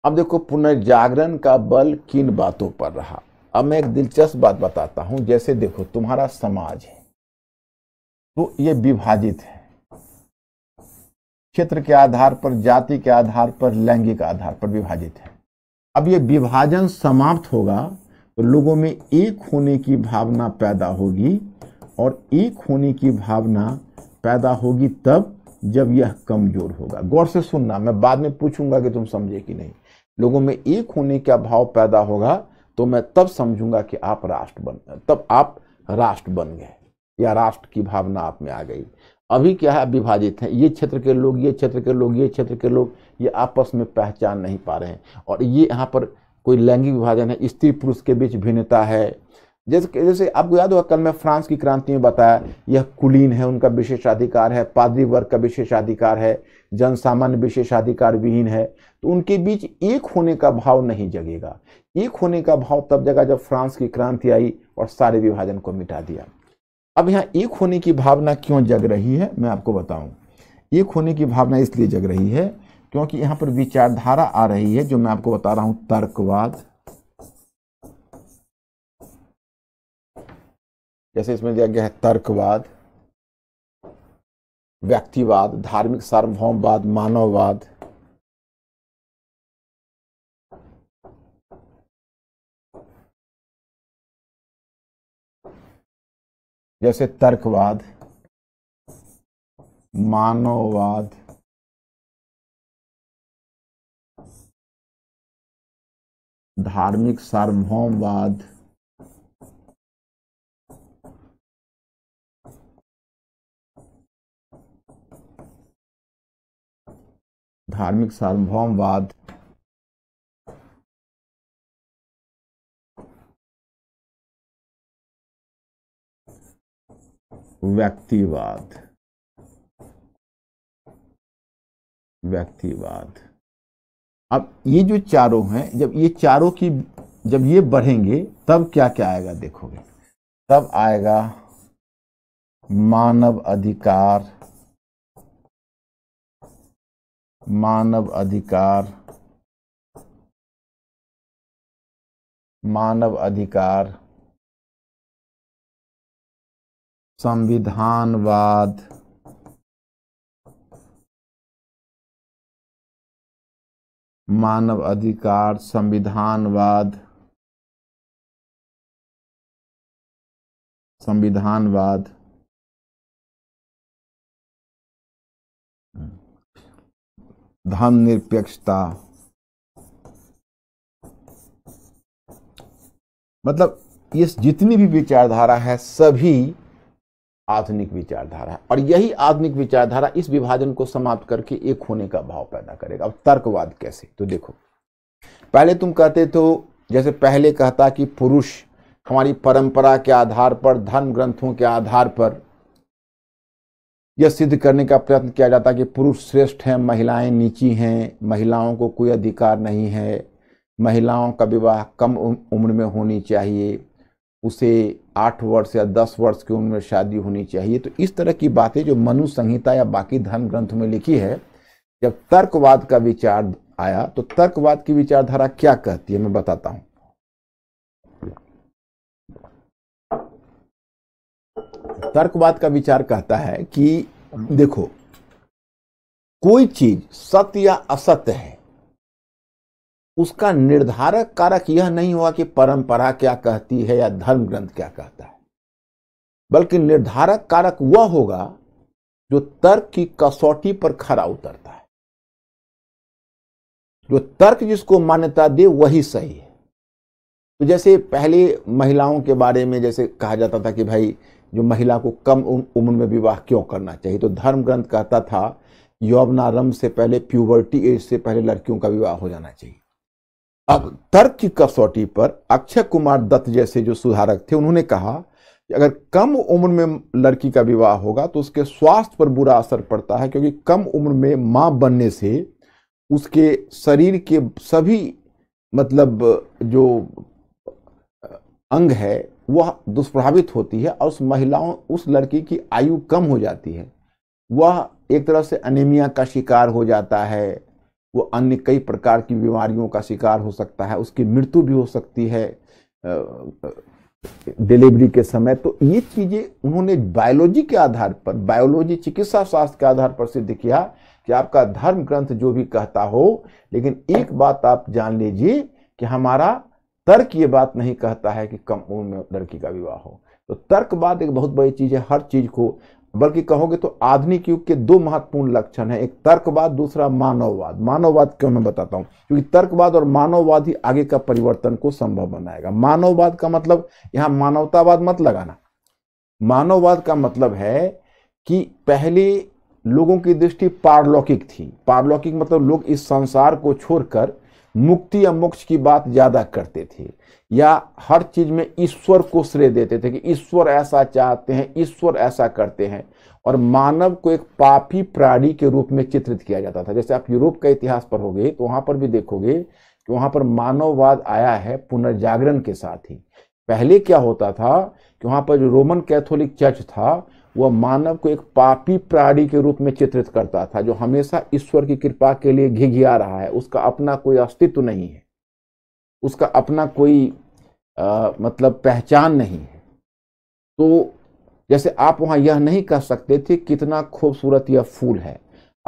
अब देखो पुनर्जागरण का बल किन बातों पर रहा अब मैं एक दिलचस्प बात बताता हूं जैसे देखो तुम्हारा समाज है तो यह विभाजित है क्षेत्र के आधार पर जाति के आधार पर लैंगिक आधार पर विभाजित है अब यह विभाजन समाप्त होगा तो लोगों में एक होने की भावना पैदा होगी और एक होने की भावना पैदा होगी तब जब यह कमजोर होगा गौर से सुनना मैं बाद में पूछूंगा कि तुम समझे कि नहीं लोगों में एक होने का भाव पैदा होगा तो मैं तब समझूंगा कि आप राष्ट्र बन तब आप राष्ट्र बन गए या राष्ट्र की भावना आप में आ गई अभी क्या है विभाजित हैं ये क्षेत्र के लोग ये क्षेत्र के लोग ये क्षेत्र के लोग ये आपस में पहचान नहीं पा रहे हैं और ये यहाँ पर कोई लैंगिक विभाजन है स्त्री पुरुष के बीच भिन्नता है जैसे जैसे आपको याद होगा कल मैं फ्रांस की क्रांति में बताया यह कुलीन है उनका विशेषाधिकार है पादरी वर्ग का विशेषाधिकार है जन सामान्य विशेषाधिकार विहीन है तो उनके बीच एक होने का भाव नहीं जगेगा एक होने का भाव तब जगह जब फ्रांस की क्रांति आई और सारे विभाजन को मिटा दिया अब यहाँ एक होने की भावना क्यों जग रही है मैं आपको बताऊँ एक होने की भावना इसलिए जग रही है क्योंकि यहां पर विचारधारा आ रही है जो मैं आपको बता रहा हूं तर्कवाद जैसे इसमें दिया गया है तर्कवाद व्यक्तिवाद धार्मिक सार्वभौमवाद मानववाद जैसे तर्कवाद मानववाद धार्मिक सार्वभौमवाद धार्मिक सार्वभौमवाद व्यक्तिवाद व्यक्तिवाद अब ये जो चारों हैं जब ये चारों की जब ये बढ़ेंगे तब क्या क्या आएगा देखोगे तब आएगा मानव अधिकार मानव अधिकार मानव अधिकार संविधानवाद मानव अधिकार संविधानवाद संविधानवाद धर्म निरपेक्षता मतलब ये जितनी भी विचारधारा है सभी आधुनिक विचारधारा और यही आधुनिक विचारधारा इस विभाजन को समाप्त करके एक होने का भाव पैदा करेगा अब तर्कवाद कैसे तो देखो पहले तुम कहते तो जैसे पहले कहता कि पुरुष हमारी परंपरा के आधार पर धर्म ग्रंथों के आधार पर यह सिद्ध करने का प्रयत्न किया जाता कि पुरुष श्रेष्ठ हैं महिलाएं नीची हैं महिलाओं को कोई अधिकार नहीं है महिलाओं का विवाह कम उम्र में होनी चाहिए उसे आठ वर्ष या दस वर्ष की उम्र में शादी होनी चाहिए तो इस तरह की बातें जो मनु संहिता या बाकी धर्म ग्रंथों में लिखी है जब तर्कवाद का विचार आया तो तर्कवाद की विचारधारा क्या कहती है मैं बताता हूं तर्कवाद का विचार कहता है कि देखो कोई चीज सत्य या असत्य है उसका निर्धारक कारक यह नहीं हुआ कि परंपरा क्या कहती है या धर्म ग्रंथ क्या कहता है बल्कि निर्धारक कारक वह होगा जो तर्क की कसौटी पर खरा उतरता है जो तर्क जिसको मान्यता दे वही सही है तो जैसे पहले महिलाओं के बारे में जैसे कहा जाता था कि भाई जो महिला को कम उम्र में विवाह क्यों करना चाहिए तो धर्म ग्रंथ कहता था यौवनारंभ से पहले प्यूबर्टी एज से पहले लड़कियों का विवाह हो जाना चाहिए अब तर्क की कसौटी पर अक्षय कुमार दत्त जैसे जो सुधारक थे उन्होंने कहा कि अगर कम उम्र में लड़की का विवाह होगा तो उसके स्वास्थ्य पर बुरा असर पड़ता है क्योंकि कम उम्र में माँ बनने से उसके शरीर के सभी मतलब जो अंग है वह दुष्प्रभावित होती है और उस महिलाओं उस लड़की की आयु कम हो जाती है वह एक तरह से अनिमिया का शिकार हो जाता है वो अन्य कई प्रकार की बीमारियों का शिकार हो सकता है उसकी मृत्यु भी हो सकती है डिलीवरी के समय तो ये चीज़ें उन्होंने बायोलॉजी के आधार पर बायोलॉजी चिकित्सा शास्त्र के आधार पर सिद्ध किया कि आपका धर्म ग्रंथ जो भी कहता हो लेकिन एक बात आप जान लीजिए कि हमारा तर्क ये बात नहीं कहता है कि कम उम्र में लड़की का विवाह हो तो तर्कवाद एक बहुत बड़ी चीज़ है हर चीज़ को बल्कि कहोगे तो आधुनिक युग के दो महत्वपूर्ण लक्षण है एक तर्कवाद दूसरा मानववाद मानववाद क्यों मैं बताता हूँ क्योंकि तर्कवाद और मानववाद ही आगे का परिवर्तन को संभव बनाएगा मानववाद का मतलब यहाँ मानवतावाद मत लगाना मानववाद का मतलब है कि पहले लोगों की दृष्टि पारलौकिक थी पारलौकिक मतलब लोग इस संसार को छोड़कर मुक्ति या मोक्ष की बात ज़्यादा करते थे या हर चीज़ में ईश्वर को श्रेय देते थे कि ईश्वर ऐसा चाहते हैं ईश्वर ऐसा करते हैं और मानव को एक पापी प्राणी के रूप में चित्रित किया जाता था जैसे आप यूरोप का इतिहास पर हो गए तो वहां पर भी देखोगे कि वहां पर मानववाद आया है पुनर्जागरण के साथ ही पहले क्या होता था कि वहाँ पर जो रोमन कैथोलिक चर्च था वह मानव को एक पापी प्राणी के रूप में चित्रित करता था जो हमेशा ईश्वर की कृपा के लिए घिघिया रहा है उसका अपना कोई अस्तित्व नहीं है उसका अपना कोई आ, मतलब पहचान नहीं है तो जैसे आप वहाँ यह नहीं कह सकते थे कितना खूबसूरत यह फूल है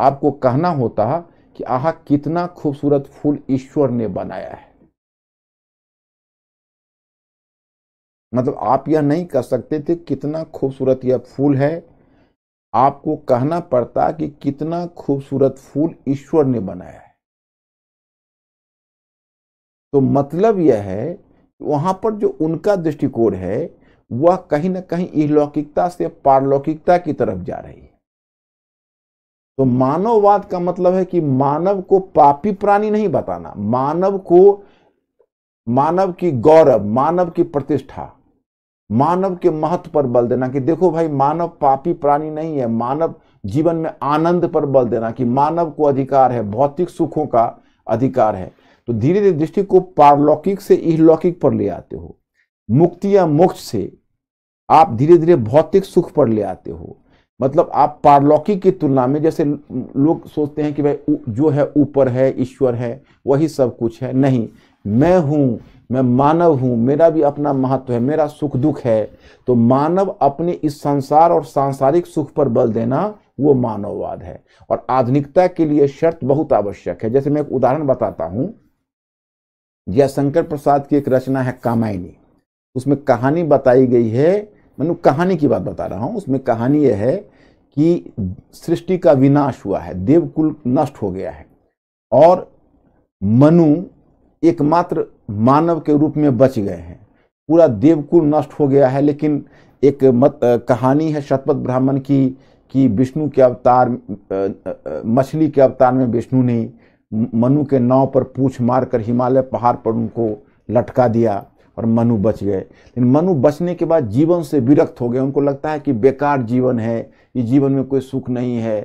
आपको कहना होता कि आह कितना खूबसूरत फूल ईश्वर ने बनाया है मतलब आप यह नहीं कर सकते थे कितना खूबसूरत यह फूल है आपको कहना पड़ता कि कितना खूबसूरत फूल ईश्वर ने बनाया है तो मतलब यह है वहां पर जो उनका दृष्टिकोण है वह कहीं ना कहीं इलौकिकता से पारलौकिकता की तरफ जा रही है तो मानववाद का मतलब है कि मानव को पापी प्राणी नहीं बताना मानव को मानव की गौरव मानव की प्रतिष्ठा मानव के महत्व पर बल देना कि देखो भाई मानव पापी प्राणी नहीं है मानव जीवन में आनंद पर बल देना कि मानव को अधिकार है भौतिक सुखों का अधिकार है तो धीरे धीरे दृष्टि को पारलौकिक से इहलौकिक पर ले आते हो मुक्ति या मोक्ष से आप धीरे धीरे भौतिक सुख पर ले आते हो मतलब आप पारलौकिक की तुलना में जैसे लोग सोचते हैं कि भाई जो है ऊपर है ईश्वर है वही सब कुछ है नहीं मैं हूँ मैं मानव हूँ मेरा भी अपना महत्व है मेरा सुख दुख है तो मानव अपने इस संसार और सांसारिक सुख पर बल देना वो मानववाद है और आधुनिकता के लिए शर्त बहुत आवश्यक है जैसे मैं एक उदाहरण बताता हूँ जयशंकर प्रसाद की एक रचना है कामायनी उसमें कहानी बताई गई है मैं कहानी की बात बता रहा हूँ उसमें कहानी यह है कि सृष्टि का विनाश हुआ है देवकुल नष्ट हो गया है और मनु एकमात्र मानव के रूप में बच गए हैं पूरा देवकुल नष्ट हो गया है लेकिन एक मत आ, कहानी है शतपथ ब्राह्मण की कि विष्णु के अवतार मछली के अवतार में विष्णु ने मनु के नाव पर पूछ मार कर हिमालय पहाड़ पर उनको लटका दिया और मनु बच गए लेकिन मनु बचने के बाद जीवन से विरक्त हो गए उनको लगता है कि बेकार जीवन है इस जीवन में कोई सुख नहीं है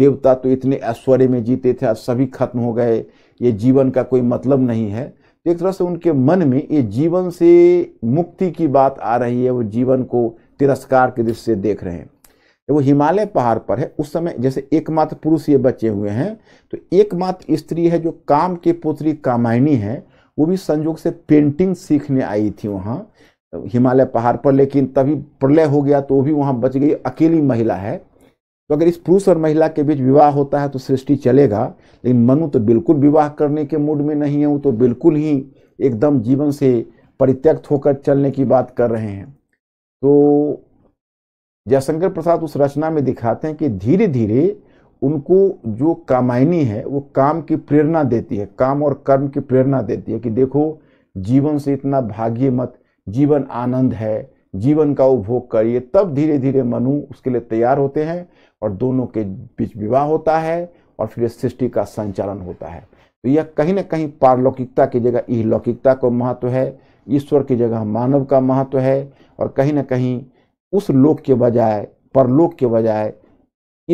देवता तो इतने ऐश्वर्य में जीते थे आज सभी खत्म हो गए ये जीवन का कोई मतलब नहीं है तो एक तरह से उनके मन में ये जीवन से मुक्ति की बात आ रही है वो जीवन को तिरस्कार के दृष्टि से देख रहे हैं तो वो हिमालय पहाड़ पर है उस समय जैसे एकमात्र पुरुष ये बचे हुए हैं तो एकमात्र स्त्री है जो काम के पुत्री कामायनी है वो भी संयोग से पेंटिंग सीखने आई थी वहाँ हिमालय पहाड़ पर लेकिन तभी प्रलय हो गया तो वो भी वहाँ बच गई अकेली महिला है तो अगर इस पुरुष और महिला के बीच विवाह होता है तो सृष्टि चलेगा लेकिन मनु तो बिल्कुल विवाह करने के मूड में नहीं है वो तो बिल्कुल ही एकदम जीवन से परित्यक्त होकर चलने की बात कर रहे हैं तो जयशंकर प्रसाद उस रचना में दिखाते हैं कि धीरे धीरे उनको जो कामायनी है वो काम की प्रेरणा देती है काम और कर्म की प्रेरणा देती है कि देखो जीवन से इतना भाग्य मत जीवन आनंद है जीवन का उपभोग करिए तब धीरे धीरे मनु उसके लिए तैयार होते हैं और दोनों के बीच विवाह होता है और फिर सृष्टि का संचालन होता है तो यह कहीं ना कहीं पारलौकिकता की जगह यह लौकिकता को महत्व है ईश्वर की जगह मानव का महत्व है और कहीं ना कहीं उस लोक के बजाय परलोक के बजाय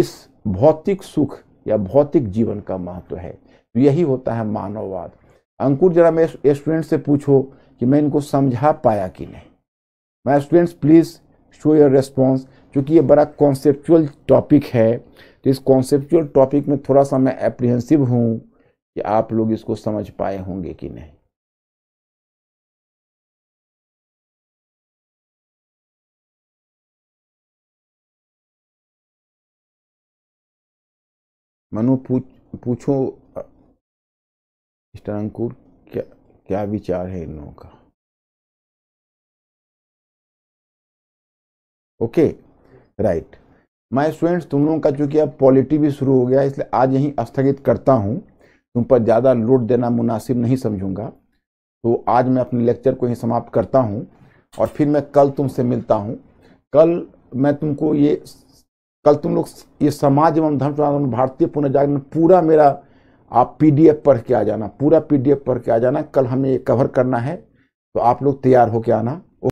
इस भौतिक सुख या भौतिक जीवन का महत्व है तो यही होता है मानववाद अंकुर जरा मैं स्टूडेंट से पूछो कि मैं इनको समझा पाया कि नहीं मैं students please show your response क्योंकि ये बड़ा कॉन्सेप्चुअल टॉपिक है तो इस कॉन्सेप्चुअल टॉपिक में थोड़ा सा मैं एप्रीहेंसिव हूँ कि आप लोग इसको समझ पाए होंगे कि नहीं मनु पूछ पूछो मिस्टर अंकुर क्या क्या विचार है इन लोगों का ओके okay. राइट माय मैं स्टूडेंट्स तुम लोगों का चूंकि अब पॉलिटी भी शुरू हो गया इसलिए आज यहीं स्थगित करता हूँ तुम पर ज़्यादा लोड देना मुनासिब नहीं समझूंगा तो आज मैं अपने लेक्चर को ही समाप्त करता हूँ और फिर मैं कल तुमसे मिलता हूँ कल मैं तुमको ये कल तुम लोग ये समाज एवं धर्म भारतीय पुनर्जागरण पूरा मेरा आप पीडीएफ पढ़ के आ जाना पूरा पीडीएफ पढ़ के आ जाना कल हमें ये कवर करना है तो आप लोग तैयार होके आना